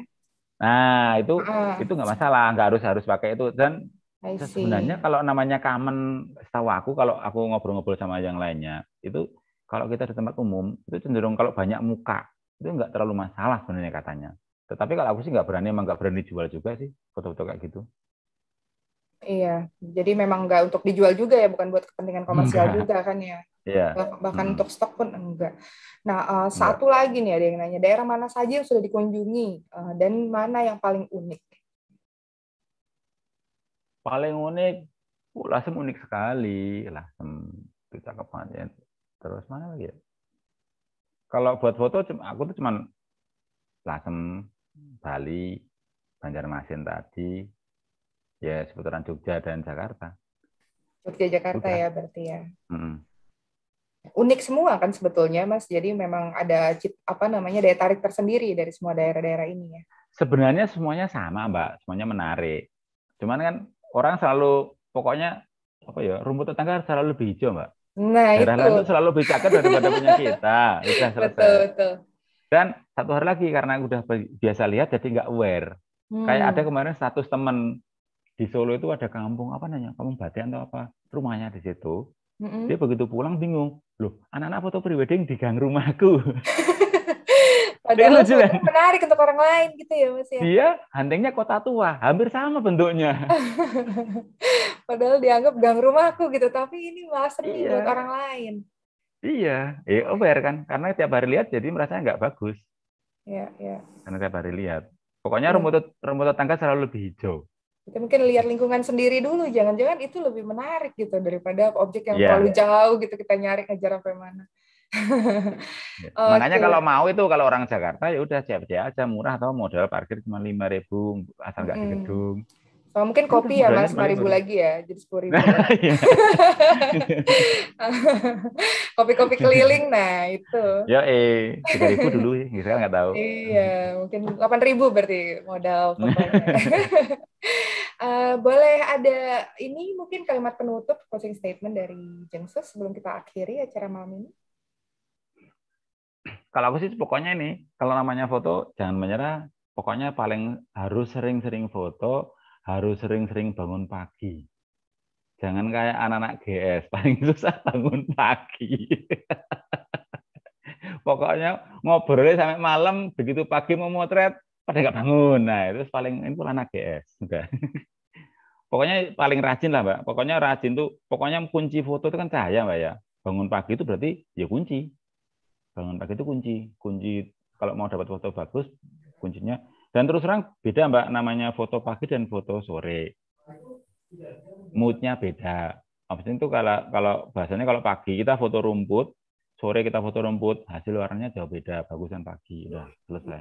Nah, itu uh. itu nggak masalah, nggak harus harus pakai itu dan sebenarnya kalau namanya common setahu aku kalau aku ngobrol-ngobrol sama yang lainnya itu kalau kita di tempat umum itu cenderung kalau banyak muka itu nggak terlalu masalah sebenarnya katanya. Tetapi kalau aku sih nggak berani, emang nggak berani jual juga sih foto-foto kayak gitu. Iya, jadi memang nggak untuk dijual juga ya, bukan buat kepentingan komersial enggak. juga kan ya. Iya. Bahkan hmm. untuk stok pun enggak. Nah, uh, satu enggak. lagi nih ada yang nanya, daerah mana saja yang sudah dikunjungi uh, dan mana yang paling unik? Paling unik, uh, Lasem unik sekali. Lasem itu cakep banget ya. Terus mana lagi ya? Kalau buat foto, aku tuh cuman Lasem, Bali, Banjarmasin tadi, ya seputaran Jogja dan Jakarta. Jogja Jakarta Udah. ya berarti ya. Hmm. Unik semua kan sebetulnya Mas. Jadi memang ada apa namanya daya tarik tersendiri dari semua daerah-daerah ini ya. Sebenarnya semuanya sama, Mbak. Semuanya menarik. Cuman kan orang selalu pokoknya apa ya, rumput tetangga selalu lebih hijau, Mbak. Nah, daerah itu. lain itu selalu lebih cakep daripada punya kita. Sudah selesai. Betul, betul. Dan satu hari lagi karena udah biasa lihat jadi nggak aware. Hmm. Kayak ada kemarin status temen di Solo itu ada kampung apa namanya kampung batik atau apa rumahnya di situ mm-hmm. dia begitu pulang bingung loh anak-anak foto prewedding di gang rumahku Padahal lucu kan? menarik untuk orang lain gitu ya mas ya. Dia huntingnya kota tua, hampir sama bentuknya. Padahal dianggap gang rumahku gitu, tapi ini malah seni iya. buat orang lain. Iya, eh iya, oh, aware kan, karena tiap hari lihat jadi merasa nggak bagus. Iya, iya. Karena tiap hari lihat. Pokoknya iya. rumput rumput tangga selalu lebih hijau. Ya, mungkin lihat lingkungan sendiri dulu jangan-jangan itu lebih menarik gitu daripada objek yang yeah. terlalu iya. jauh gitu kita nyari ngejar sampai mana okay. Iya. makanya kalau mau itu kalau orang Jakarta ya udah siap siap aja murah atau modal parkir cuma lima ribu asal nggak hmm. di gedung Oh, mungkin kopi ya mas, sepuluh ribu ya? lagi ya, jadi sepuluh ribu. Iya. Kopi-kopi keliling, nah itu. Ya eh, tiga ribu dulu ya, saya nggak tahu. Iya, mungkin delapan ribu berarti modal uh, Boleh ada ini mungkin kalimat penutup closing statement dari Jengsus sebelum kita akhiri acara malam ini. Kalau aku sih pokoknya ini, kalau namanya foto jangan menyerah. Pokoknya paling harus sering-sering foto, harus sering-sering bangun pagi. Jangan kayak anak-anak GS, paling susah bangun pagi. Pokoknya ngobrolnya sampai malam, begitu pagi mau motret, pada nggak bangun. Nah, itu paling itu anak GS. Pokoknya paling rajin lah, Mbak. Pokoknya rajin tuh, pokoknya kunci foto itu kan cahaya, Mbak ya. Bangun pagi itu berarti ya kunci. Bangun pagi itu kunci. Kunci kalau mau dapat foto bagus, kuncinya dan terus terang beda Mbak namanya foto pagi dan foto sore. Moodnya beda. Maksudnya itu kalau kalau bahasanya kalau pagi kita foto rumput, sore kita foto rumput, hasil warnanya jauh beda, bagusan pagi udah selesai.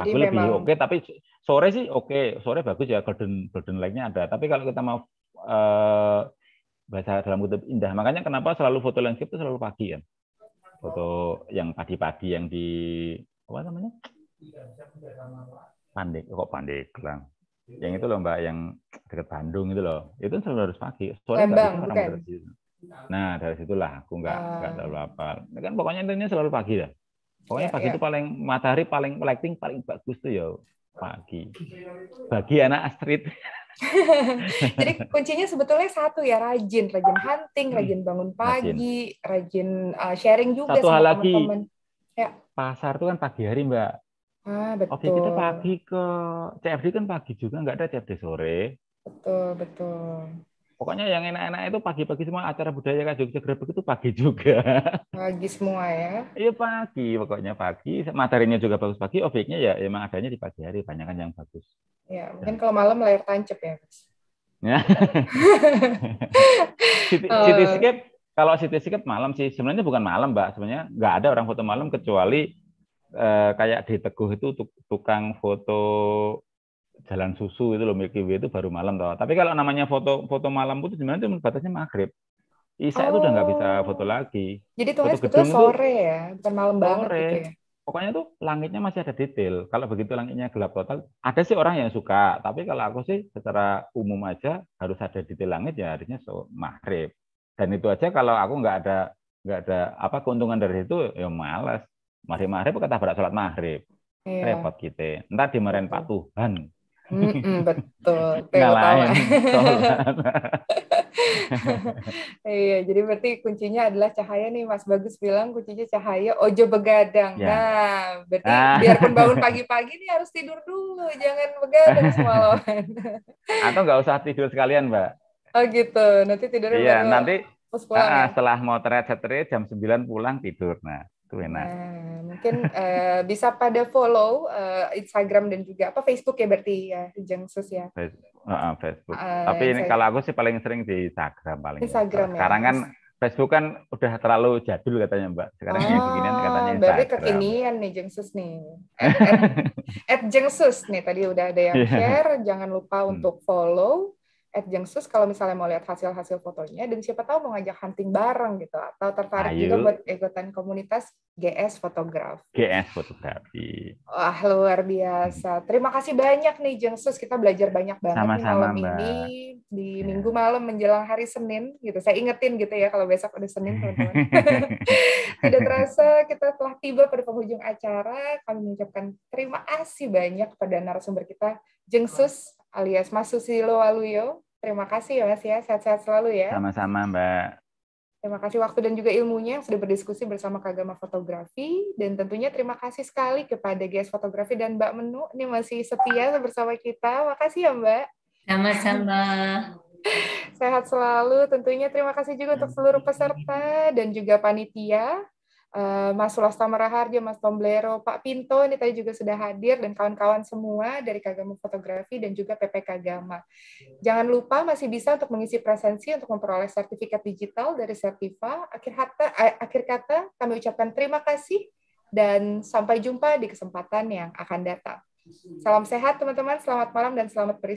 Pagi Jadi lebih memang... oke, tapi sore sih oke, sore bagus ya golden golden light ada. Tapi kalau kita mau eh, bahasa dalam kutub indah, makanya kenapa selalu foto landscape itu selalu pagi ya. Foto yang tadi pagi yang di apa namanya? Pandek, kok pandek lah. Yang itu loh Mbak, yang dekat Bandung itu loh. Itu selalu harus pagi. Sore Lembang, bukan? Nah, dari situlah aku nggak uh. nggak terlalu apa. Nah, kan pokoknya intinya selalu pagi lah. Pokoknya yeah, pagi yeah. itu paling matahari paling lighting paling bagus tuh ya pagi. Bagi anak Astrid. Jadi kuncinya sebetulnya satu ya rajin, rajin hunting, rajin bangun pagi, rajin, rajin eh, sharing juga satu sama hal lagi. teman-teman. Ya. Pasar tuh kan pagi hari mbak. Ah, Oke betul. kita pagi ke CFD kan pagi juga, nggak ada CFD sore. Betul, betul. Pokoknya yang enak-enak itu pagi-pagi semua acara budaya kan Jogja Grebek itu pagi juga. Pagi semua ya? Iya pagi, pokoknya pagi. Materinya juga bagus pagi, objeknya ya emang adanya di pagi hari, banyak kan yang bagus. Ya, ya. mungkin kalau malam layar tancap ya, Mas. Ya. city, cityscape, eh. kalau cityscape malam sih. Sebenarnya bukan malam, Mbak. Sebenarnya nggak ada orang foto malam kecuali eh, kayak di Teguh itu tukang foto jalan susu itu loh Milky Way itu baru malam toh. Tapi kalau namanya foto foto malam itu sebenarnya cuma batasnya maghrib. Isa oh. itu udah nggak bisa oh. foto lagi. Jadi tuh foto sore itu, ya, bukan malam sore. banget gitu ya. Pokoknya tuh langitnya masih ada detail. Kalau begitu langitnya gelap total, ada sih orang yang suka. Tapi kalau aku sih secara umum aja harus ada detail langit ya harusnya so maghrib. Dan itu aja kalau aku nggak ada nggak ada apa keuntungan dari itu ya males. Maghrib maghrib berat sholat maghrib. Iya. Repot kita. Gitu. Ntar dimarahin Pak Tuhan. Mm -mm, betul. Ngalahin. iya, jadi berarti kuncinya adalah cahaya nih Mas Bagus bilang kuncinya cahaya ojo begadang. Ya. Nah, berarti ah. biarpun bangun pagi-pagi nih harus tidur dulu, jangan begadang semalaman. Atau nggak usah tidur sekalian, Mbak. Oh gitu, nanti tidurnya Iya, nanti Uh, setelah motret setret jam 9 pulang tidur. Nah, itu enak. Nah, mungkin uh, bisa pada follow uh, Instagram dan juga apa Facebook ya berarti ya Jengsus ya. Uh, Facebook. Uh, Tapi ini saya... kalau aku sih paling sering di Instagram paling. Ya. Instagram ya. Sekarang kan Facebook kan udah terlalu jadul katanya Mbak. Sekarang oh, ini beginian oh, katanya Instagram. Berarti kekinian nih Jengsus nih. At, at, at Jengsus nih tadi udah ada yang yeah. share. Jangan lupa hmm. untuk follow Adjunctus kalau misalnya mau lihat hasil-hasil fotonya dan siapa tahu mau ngajak hunting bareng gitu atau tertarik Ayu. juga buat ikutan komunitas GS Fotograf. GS Fotografi. Wah luar biasa. Terima kasih banyak nih Jengsus, kita belajar banyak banget Sama -sama, malam Mbak. ini di ya. minggu malam menjelang hari Senin gitu. Saya ingetin gitu ya kalau besok ada Senin teman-teman. Tidak terasa kita telah tiba pada penghujung acara. Kami mengucapkan terima kasih banyak kepada narasumber kita Jengsus alias Mas Susilo Waluyo Terima kasih ya Mas ya, sehat-sehat selalu ya. Sama-sama Mbak. Terima kasih waktu dan juga ilmunya yang sudah berdiskusi bersama Kagama Fotografi dan tentunya terima kasih sekali kepada GS Fotografi dan Mbak Menu ini masih setia bersama kita. Makasih ya Mbak. Sama-sama. Sehat selalu tentunya. Terima kasih juga untuk seluruh peserta dan juga panitia Eh, Mas Sulastama Raharjo, Mas Tomblero, Pak Pinto ini tadi juga sudah hadir dan kawan-kawan semua dari Kagama Fotografi dan juga PPK Kagama. Jangan lupa masih bisa untuk mengisi presensi untuk memperoleh sertifikat digital dari Sertifa. Akhir kata, eh, akhir kata kami ucapkan terima kasih dan sampai jumpa di kesempatan yang akan datang. Salam sehat teman-teman, selamat malam dan selamat beristirahat.